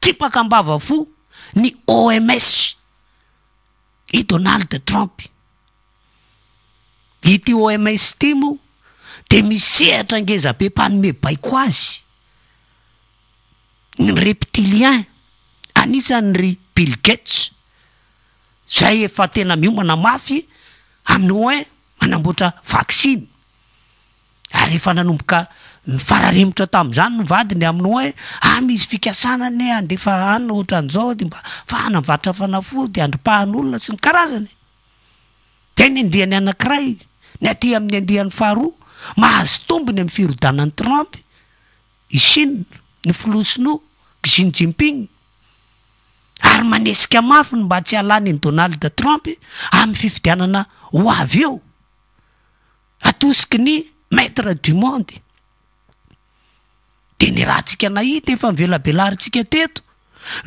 ti pakambava fo ny oms i donald trump iti oms ti mo de misehatra ngezabe mpanome baiko azy ny reptilien anisany ry bilgetes zay efa tena miomana mafy amin'ny on manamboatra vacsiny ary efa nanomboka ny fararemotra tam'izany nyvadiny aminy o e amizy ah, fikasanany andefa anyna oatranizaody mba fa hanamvatra fanafo de andri-pahan'olona sy ny karazany de ny andiha ny anankiray ny aty ami'ny andihan'ny faharoa mahazo tombony am'ny firodanan tromp i chia ny flosino jia jimping ary manesika mafiny mba tsy alany any donald tromp amy fifidianana ho avy eo atosikiny maître du monde de ny raha ntsika nahita efa nivelabelaarintsika teto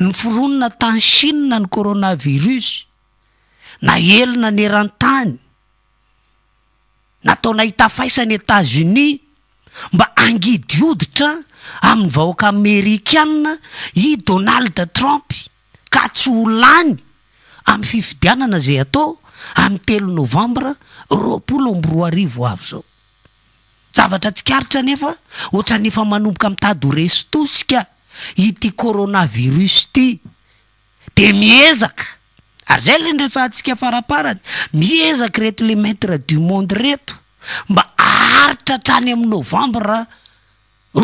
ny foronona tany china ny coronavirus na elina ny eran-tany nataonahita faisany etatzonis mba angidioditra amin'ny vahoaka amerikana i donald tromp ka tsy holany amn'ny fifidianana zay atao ami'ny telo novambra roapolo omby roa arivo avy zao zavatra atsika aritra nefa oatra ny efa manomboka mi'tady orestosika ity kôrôna virus ty de miezaka ary zay le ndrasa ntsika faraparany miezaka reto le matre du monde reto mba aritra htrany am'ny novambra a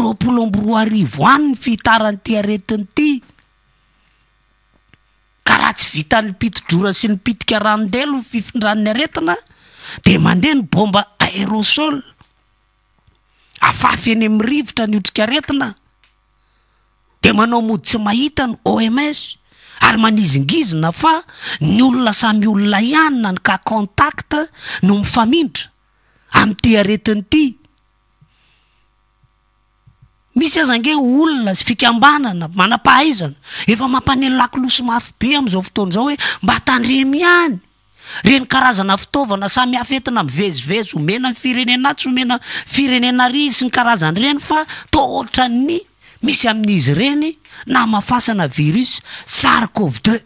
ropilomby roa arivo any ny fitarany tyaretiny ty karaha tsy vitan'ny pito-drora sy ny pitika ranondelo ny fifindrany aretina de mandeha ny bomba aérosol afafy eny am'nyrivotra ny otrikaretina de manao mody tsy mahita no oms ary manizingizina fa ny olona samy olona ihany na ny ka contacta no mifamintra am'ity aretinyity misy azange olona sy fikambanana manam-pahaizana efa mampanelo lakilosy mafy be am'izao fotoanazao hoe mba atandremy ihany reny karazana fitaovana samy hafetina mvezivezy homena ny firenena tsy homena firenena riy sy ny karazany ireny fa to otra nny misy amin'izy ireny namafasana virus sarcove de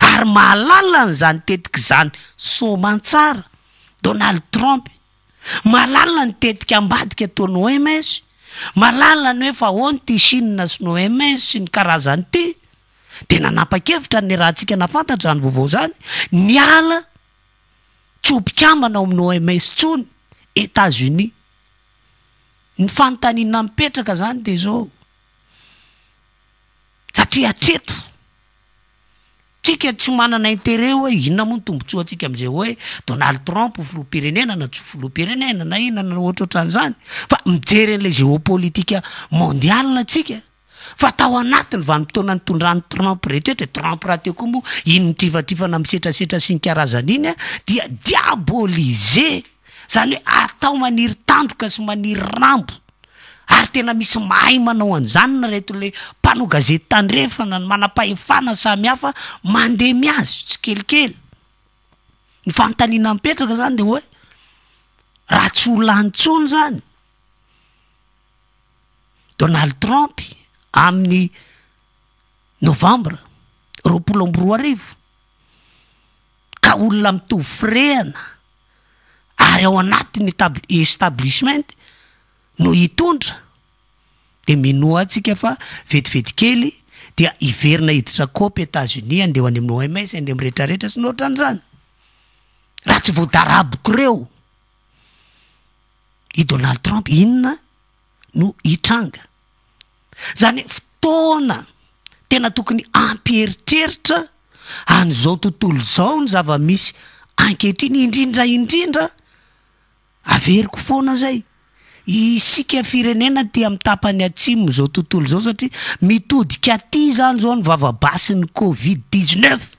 ary malalany za ny tetika izany somantsara donald tromp mahalaa ny tetika ambadika tao noms mahalala ny hoe fa ony ty shinna sy noms sy ny karazany ty de nanapa-kevitra le raha antsika nafantatra zany vaovao zany ny ala tsy hompikamanao amin'ny oms tsony etatz-onis ny fantanina mipetraka zany de zao satria atreto tsika tsy manana intere hoe inona moa ny tombontsoa antsika am'izay hoe donald tromp hofoloa pirenena na tsoafoloampirenena na iona na ohatraohatra anyizany fa mijeren'la géopolitiqa mondialina atsika fa tao anatiny vanympotona nytondrano tromp rehetrretra ho tromp raha teo kombo iny mitrifatrifana msetrasetra sy ny karazan' iny a dia diabôlize zany hoe atao maniry tandroka sy maniry rambo ary tena misy mahay manao anzanyna reto le mpanogazety tandrefana n manam-pahefana samy hafa mandeha miazo tsy kelikely ny fantaniana mpetraka zany de ho e raha ts ololanytsolo zany donald tromp amin'ny novambra ropolo amby roa arivo ka olona mitov frehana ary ao anatiny tab- establisement no hitondra de minoa tsika fa vetiveti kely dea iverina hiditra kopy etaz-unis andeh any amin'ny oms andeha am'retrarehetra sy nohatranyizany raha tsy voadaraboko reo i donald trump inona no hitranga zany fotoana tena tokony ampieritreritra anyizao tontolo zao ny zava-misy anketriny indrindra indrindra averiko foana zay isika firenena ty amitapany atsim zao tontolo zao satria mitodika aty zany zao ny vavabasiny covid-dixneuf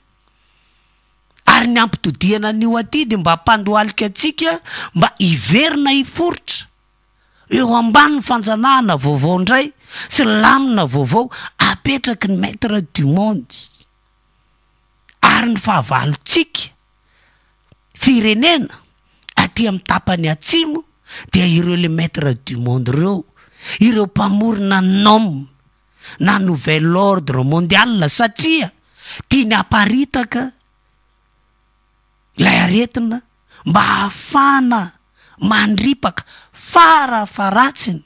ary ny ampidodihana nio aty de mba ampandohalika atsika mba iverina iforitra eo ambany ny fanjanahana vaovaondray sy lamina vaovao apetraky ny maître du monde ary ny fahavalotsika firenena aty amitapany atsimo dea ireo le maître du monde reo ireo mpamorina nome na nouvelle ordre mondiala satria tia ny amparitaka ilay aretina mba hahafana mandripaka farafaratsiny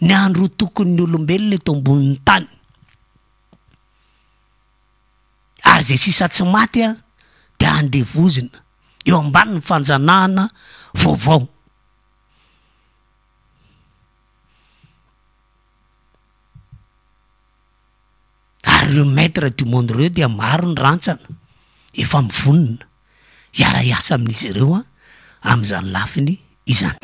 ny andro tokony'ny olombelona to ambonin'ny tany ary zay sisa tsy maty a de andevozina eo ambani ny fanjanahana vaovao ary reo maître du monde reo dea maro ny rantsana efa mivonona hiaraiasa amin'izy ireo a am'izany lafiny izany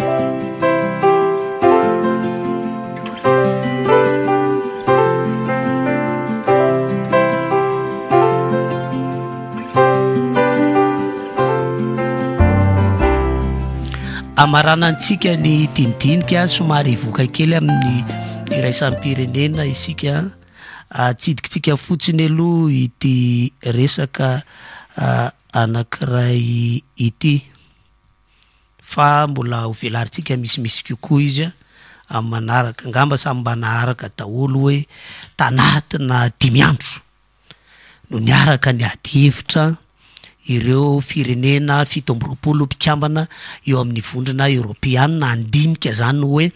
amaranantsika ny dinidinikaa somary ivoka kely amin'ny raisan'my pirenena isika ah, tsidikitsika fotsiny aloha ity resaka ah, anakiray ity fa mbola hovelarintsika misimisy kokoa izy a am' manaraka angamba samy manaharaka daholo hoe tanatina dimy andro no niaraka ny adyhevitra ireo firenena fitomboropolo mpikambana eo amin'ny vondrina eoropeania andinika zany hoe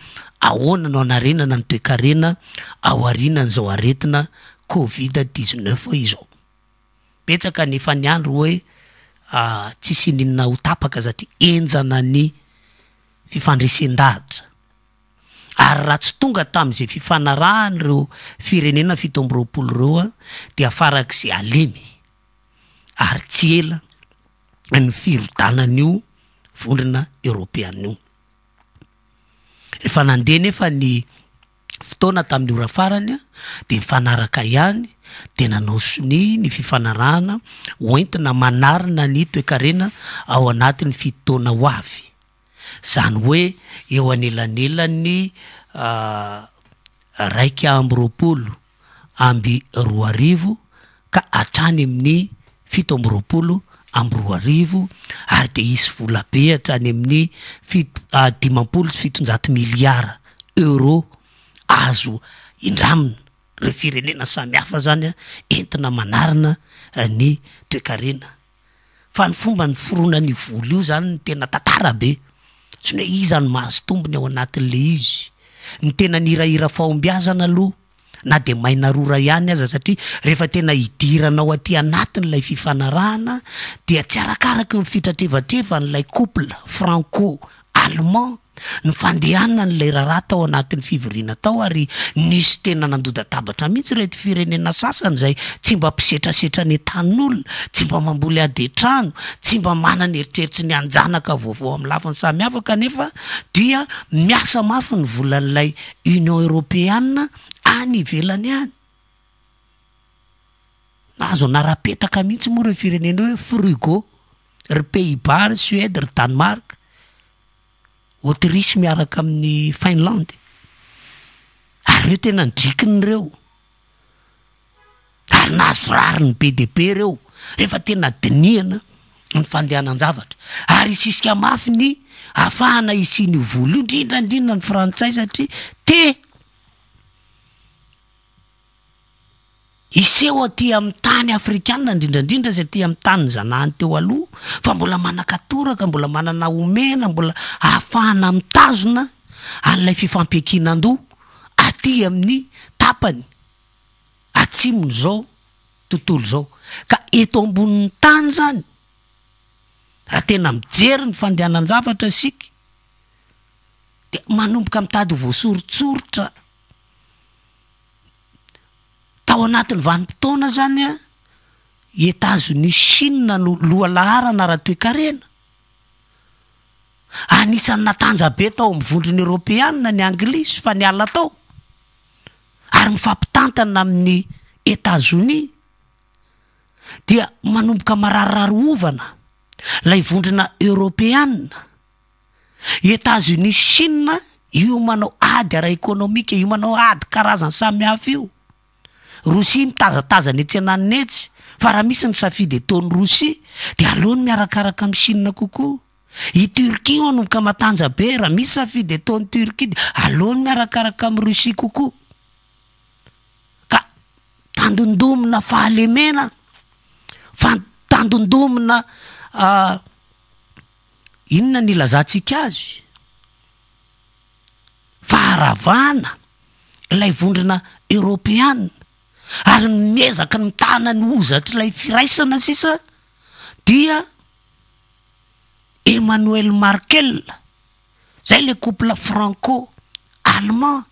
ahonano anarenana ny toekarena ao arinanyizao aretina covid dix9euf izao petsaka nefa ny andro hoe tsisy ninna ho tapaka zatri enjana ny fifandresen-dahatra ary rahatsy tonga tam'zay fifanarahany reo firenena fitomboropolo reo a de afarak' zay alemy ary tsy ela ny firotanana io vondrina eoropeana io rehefa nandehany efa ny fotoana tamin'ny orafarany a de mifanaraka ihany de nanao soni ny fifanarahana hoentina manarina ny toekarena ao anatin'ny fitona ho avy zany hoe eo anelan'elany ah, raika amby roapolo amby roa arivo ka atrany amin'ny fito amb' roapolo amy roa arivo ary de isy vola beatrany amin'ny fito ah, dimampolo tsy fitonjato miliara euro azo indramina re firenena samihafa zany a entina manarina eh, ny toekarena fa ny fomba ny forona ny volo io zany ny tena tatara be tsy ny hoe izaany mahazo tombony ao anatin'le izy ny tena nirahira fahombiazana aloha na de mainarora ihany aza satria rehefa tena hidiranao aty anatin' lay fifanarahana de tsy arakaraky ni fitratrevatreva n'lay couple franco ny fandehana n'lay rahara tao anatin'ny fivorina tao ary nisy tena nandodatabatra mihitsy reho ty firenena sasany zay tsy mba mpisetrasetrany tan'olona tsy mba mamboly adean-trano tsy mba manany heritreritry ny anjanaka vaovao ami'ny lafiny sami hafa kanefa dia miasa mafy ny volan'lay union europeana anivelany any azo anaraha petaka mihitsy moa reo firenenao hoe frigo ry pays-bar sued ry danemark autris miaraka amin'ny finlande ary reo tena nydrikiny reo ary nahazo rari ny be dbe reo rehefa tena diniana ny fandehananzavatra ary sisika mafy ny afahana isiny voaloa indrindrandrinra ny frantsay satria te iseho aty ami'y tany afrikania indrindrandrindra zay aty am'ny tany ny zanahny teo aloha fa mbola manakatoraka mbola manana omena mbola ahafahana mitazona an'lay fifampiakinan-doha aty amin'ny tapany atsi mon' zao tontolo zao ka eto ambonin'ny tany zany raha tena mijery ny fandehanan-javatra sika de manomboka mitady voasorotsorotra ao anatiny vanim-potona zany a etaz-oni chie no loha laharana raha toekarena anisan'ny natanja be tao amvondrona europeana ny anglis fa ny ala tao ary mifampitantaa amin'ny etatzoni dia manomboka mararirary ovana lay vondrona eoropeana etaz-oni chia io manao ady ara ekônomika io manao ady karazana samy afy io rosia mitazataza nyetsyananina etsy fa raha misy ny safi de etony rosie de aloany miarakaraka am'y shina kokoa i turqui o anomboka matanja be raha misy safide etony turqui de alohany miarakaraka amy rosie kokoa ka tandondomina fahaemena fa tandondomna ah, inona ny lazahntsika azy faharavana lay vondrona eoropean ary ny mezaka nitana ny ozatra lay firaisana sisa dia emanoel markel zay le couple franco allemand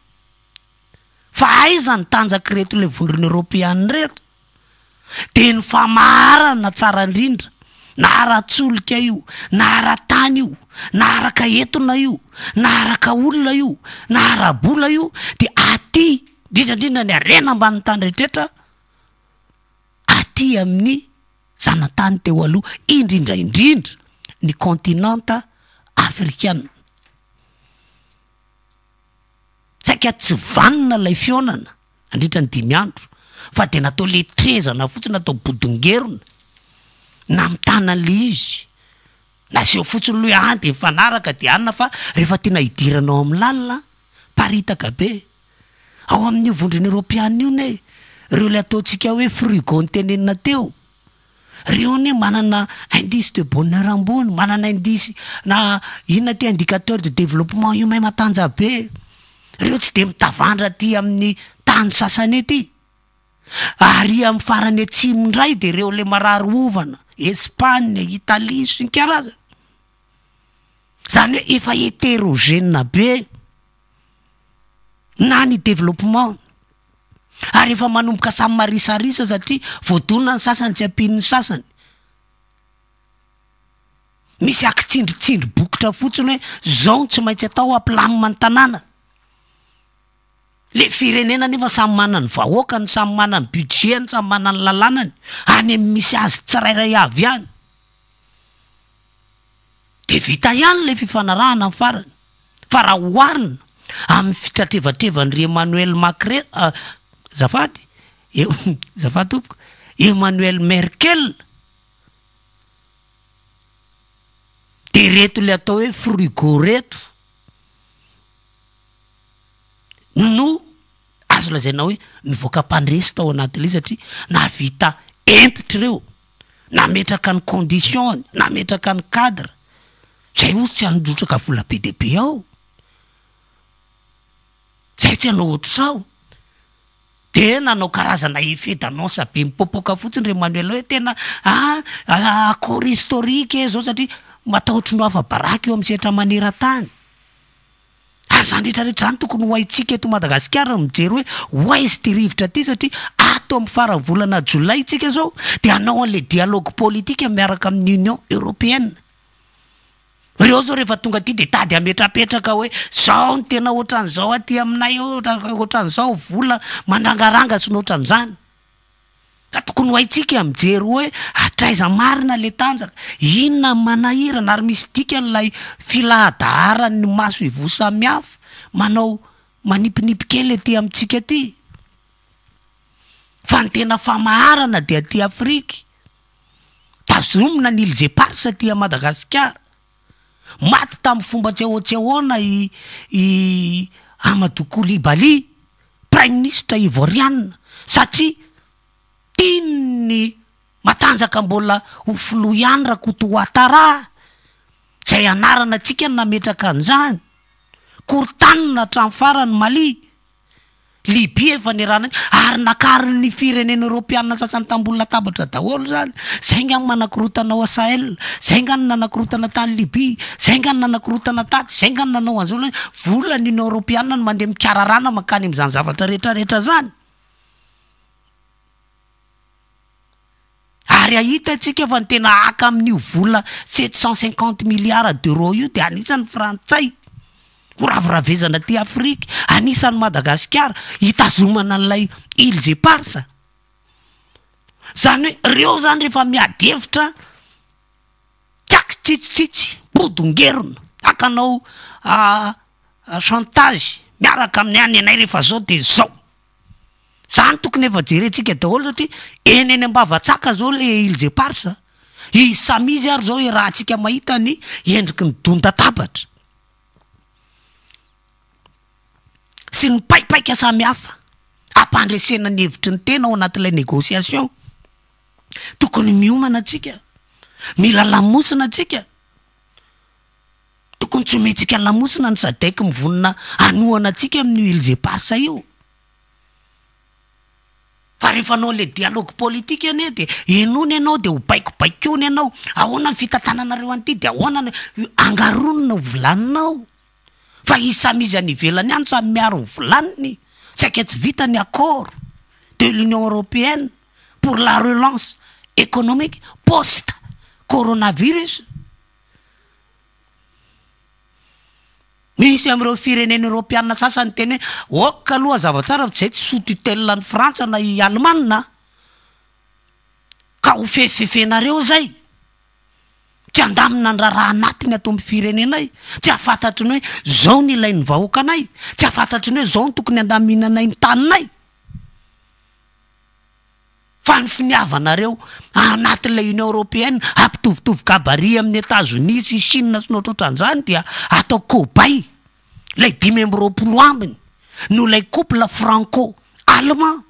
fa aiza nytanjaky reto ley vondron'eropeann reto de ny famaharana tsara indrindra na ara-tsoloka io na aran-tany io na araka entona io na araka olona io na ara-bola io de aty ndrindrandrindra ny arena ambanin'ny tany retretra atya amin'ny zanantany teo aloha indrindraindrindra ny continanta afrikaina tsaika tsy vanina lay fionana andritra ny dimy andro fa de natao letrezana fotsiny natao bodingerona na m'tanan'le izy nazeho fotsiny lohe andy mifanaraka di anina fa rehefa tiana hidiranao am'ny lalina paritaka be ao amin'nyio vondrony europian io ne reo le ataontsika hoe frigo nytenenina teo reo ny manana indise de bonneur ambony manana indisy na inona ty indicateur de developpement io mahay matanja be reo tsy de mitavandra ty amin'ny tany sasanety ary am'y farany tsy mindray de reo le marary ovana espagne italia sy ny karazany zany hoe efa eterogea be na ny developement ary efa manomboka samy marisarisa satria voatonina ny sasany tsy ampinny sasany misy akitsindritsindry bokitra fotsiny hoe zao tsy maintsy atao ampilamima ny tanàna le firenena ny efa samy manany vahoakany samy manany bidgeny samy manany lalànany any am misy azy tsirairay avy any de vita ihany le fifanarahana ny farany fa raha hoarina amn' fitratrevatrevany re emanuel macrel ah, zafady eh, zafady toboka emanuel merkel de reto le atao hoe frigo reto no azo lazai nao hoe mivoaka m-pandresy tao anaty le satria naavita entitra reo na metraka any conditiony na metraka any cadre zay o tsy anorotraka vola be db ao satsi anao ohatrao de nanao karazana efe danonse be mipopoaka fotsiny re manuela hoe tenaa ah, ah, akor historikue e, zao satria matahotri no afa baraka eo amy sertra manera tany ary zany rehetrarehetra zany tokony ho aintsika eto madagasikara mijery hoe hoa izy tirivotra ty satria ato ami'ny fara volana jolay ntsika zao de anao an'la dialoge politika miaraka amin'ny union européenna reo zao rehefa tonga ty de tady ametrapetraka hoe zao ny tena otran'izao aty aminay oatran'izao vola mandrangarangasy n oatran'izany ka tokony haintsika amjery hoe atraiza marina le tanjaka inona manahirana armisdika n'lay filahdaara ny maso ivosamiaf manao manipinipi kely aty amitsika ty fa ny tena famahana de ty afrika tazomina nily zeparsa tya madagasikara maty tamin'ny fomba tsehoan-tsehoana i i amadokolyibalia praime ministra ivorianina satria tinny matanjaka mbola ofolo iany rakootohoatara zay anarana atsika nametraka anizany kortanina hatran'ny farany malia libia efa ny ranay ary nakary ny firenen'eropeania sasan'ny tambolana tabatra daholo zany zay ngan manakirotanao a sahel zay ngan nanakirotana tany libia zay ngano nanakirotana taty zay ngano nanao anzola vola ny onio eropeana no mandeha mikararana mankany am'izany zavatra rehetrarehetra zany ary ahita ntsika efa ny tena haka amin'n'io vola set cent cinquante milliards d'euros io de anisany frantsay koraviravezana ty afrika anisan'ny madagasikara itazomana n'lay ily zeparsayoeeoany eiayetr tiaky tsitsitsitsy podongerona akanao chantage miaraka amin'ny any anay rehefa zao de zao zany tokony efa jerentsika daholo satria enyeny ambavatsaka zao le ily zeparsa isamizy ary zao e raha tsika mahitany endriky ny dondatabatra sny paipaika sami hafa ampandresena ny hevitry ny tena ao anati'ilay negôsiation tokony miomana atsika mila lamosina tsika tokony tsy mentsika lamosina ny sadyaiky mivonina anoana atsika amin'ny ily ze pasa io fa rehefa anao la dialogy pôlitika any e de enony ianao de ho baikobaikony ianao ahoana ny fitatananareo an'ity de ahoanany angaronona o volaninao fa isamizy anivelany iany samy miaro o volaniny tsy aiky atsy vita ny acor de l'union européenne pour la relance economique poste coronavirus misy am'ireo firenen'eropiana sasany teny hoe oka aloha zavatsara v tsy zay tsy sototelna ny frantsa na i allemana ka hofeifefenareo zay tsy andamina andra raha anatiny atao ami firenenay tsy afantatriny hoe zao ny ilay ny vahoakanay tsy afantatriny hoe zaho ny tokony andaminanay ny taninay fa ny finiavanareo anatin'lay union europeenna ampitovitovy gabari amin'ny etatzoni sy china sy no atraotran'izany dia atao kobay lay dimemb ropolo ambiny no lay couple franco allemand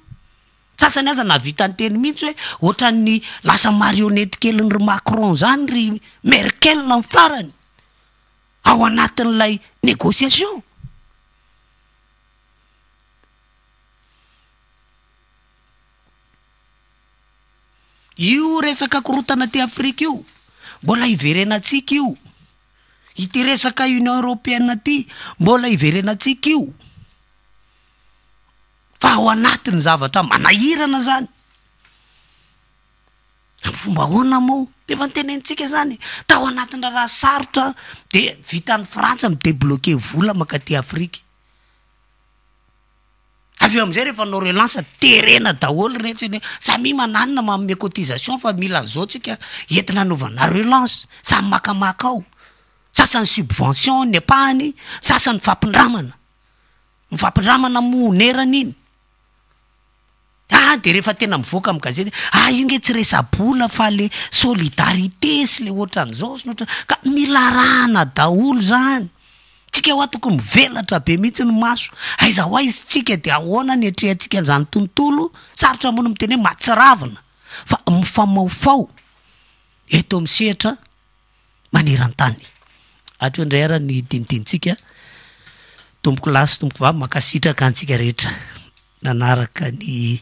tsasany aza na avitany teny mihitsy hoe ohatrany lasa marionety keliny ry macron zany ry merkelna mn' farany ao anatin'ilay negosiation io resaka korotana ty afrika io mbola hiverenaantsiaka io iti resaka union européenna ty mbola hiverenaantsika io tao anatny zavatra manahirana zany amfomba oana mao ehefa ntenantsika zany tao anatinraraha sarotra de vitan'ny frantsa m debloke vola makaty afrika avy eo am'izay rehefa nao relanse terena daolo retsynyhe samyi mananina mame côtisation fa mila nzaotsika entinanaovana relance samy makamakaao sasan'ny subvention ny apahany sasany fampindramana myfampindramana moonerana iny Ah, de rehefa tena mivoaka mgazety ah, io nge tsy resabona fa le solidarité sy le oatra nzaosnara ka milarahana daolo zany tsika oatokoy mivelatra be mihitsy ny maso azaoa ah, izy tsika de aoana nyatrehntsika nzany tontolo sarotra monao m teny hoe matsiravina fa mifamaofao eto mseatranayatreeo ndraaranyiniintsiatomok las tomokvay makasitraka ntsika rehetra manarakany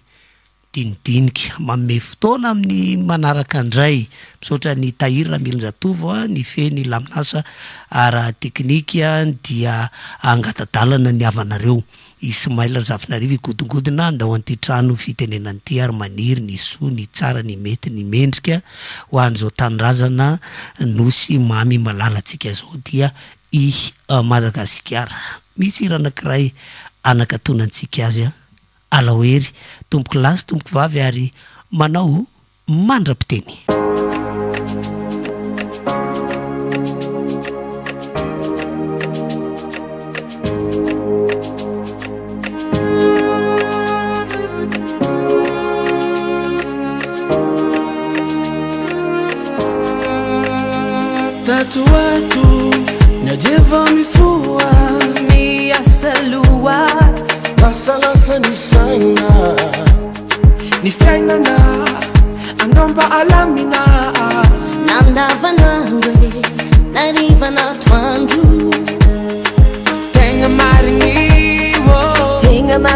dinidinika maome fotoana amin'ny manaraka ndray misaotra ny tahiryraha milinzatovo a ny feh ny laminasa raha teknika dia angatadalana ny avanareo ismailr zafinari igodigodina andaho anyity trano fitenenanity ary maniry ny soa ny tsara ny mety ny mendrika ho an'izao tandrazana nosy mamy malalantsika zao dia i madagasikara misy iranakiray anaka tonantsika azya alahoery tompoko lasy tompoko vavy ary manao mandra-piteny salasa ni saina ni fiainana andomba alamina nandavanandroe narivanatoandro tegna mariniôena ma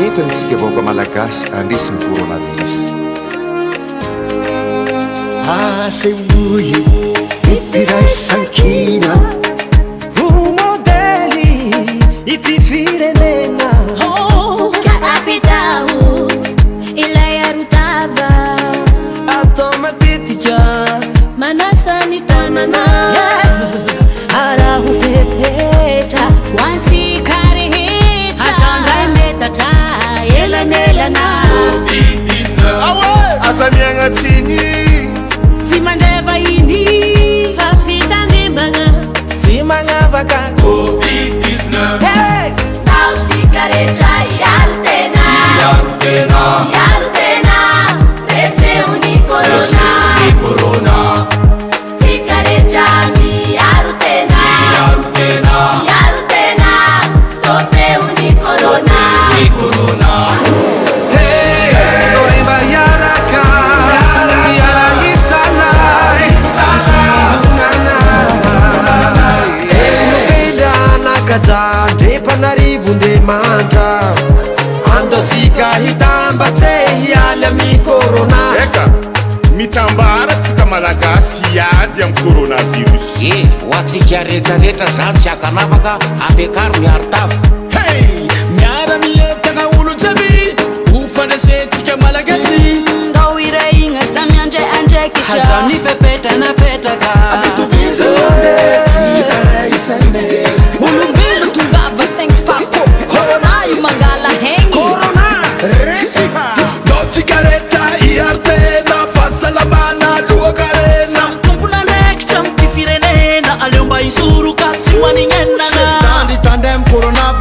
νήτενση και βόκα μαλακάς ραντίσιμη κορονα δήης άσε βολι η τηρασακίνα δομοτέλι ητ tiytsy mandreva iny fafitanemana tsy manavakaiaaaooaoetaoaroea enykorona ja ndrempanarivonde mandra andotsika hitambatse hialy ami koronaeka mitambara tsika malagasy hiady amiy korôna viros eh ho atsika aretrarehetra za tsy akanafaka ampiakaro miaritafo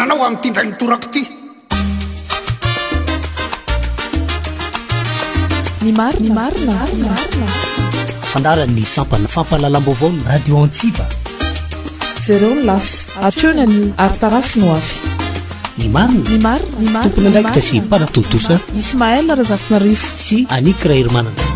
amtntorakt fandarany sampa fampahalalambo avaony radio antsiv zareo ny lasa ateonany artarafiny ay ny marinaatompony ndraiki da sy panatotosa ismaelrahazafinarifo sy anikra hirmanana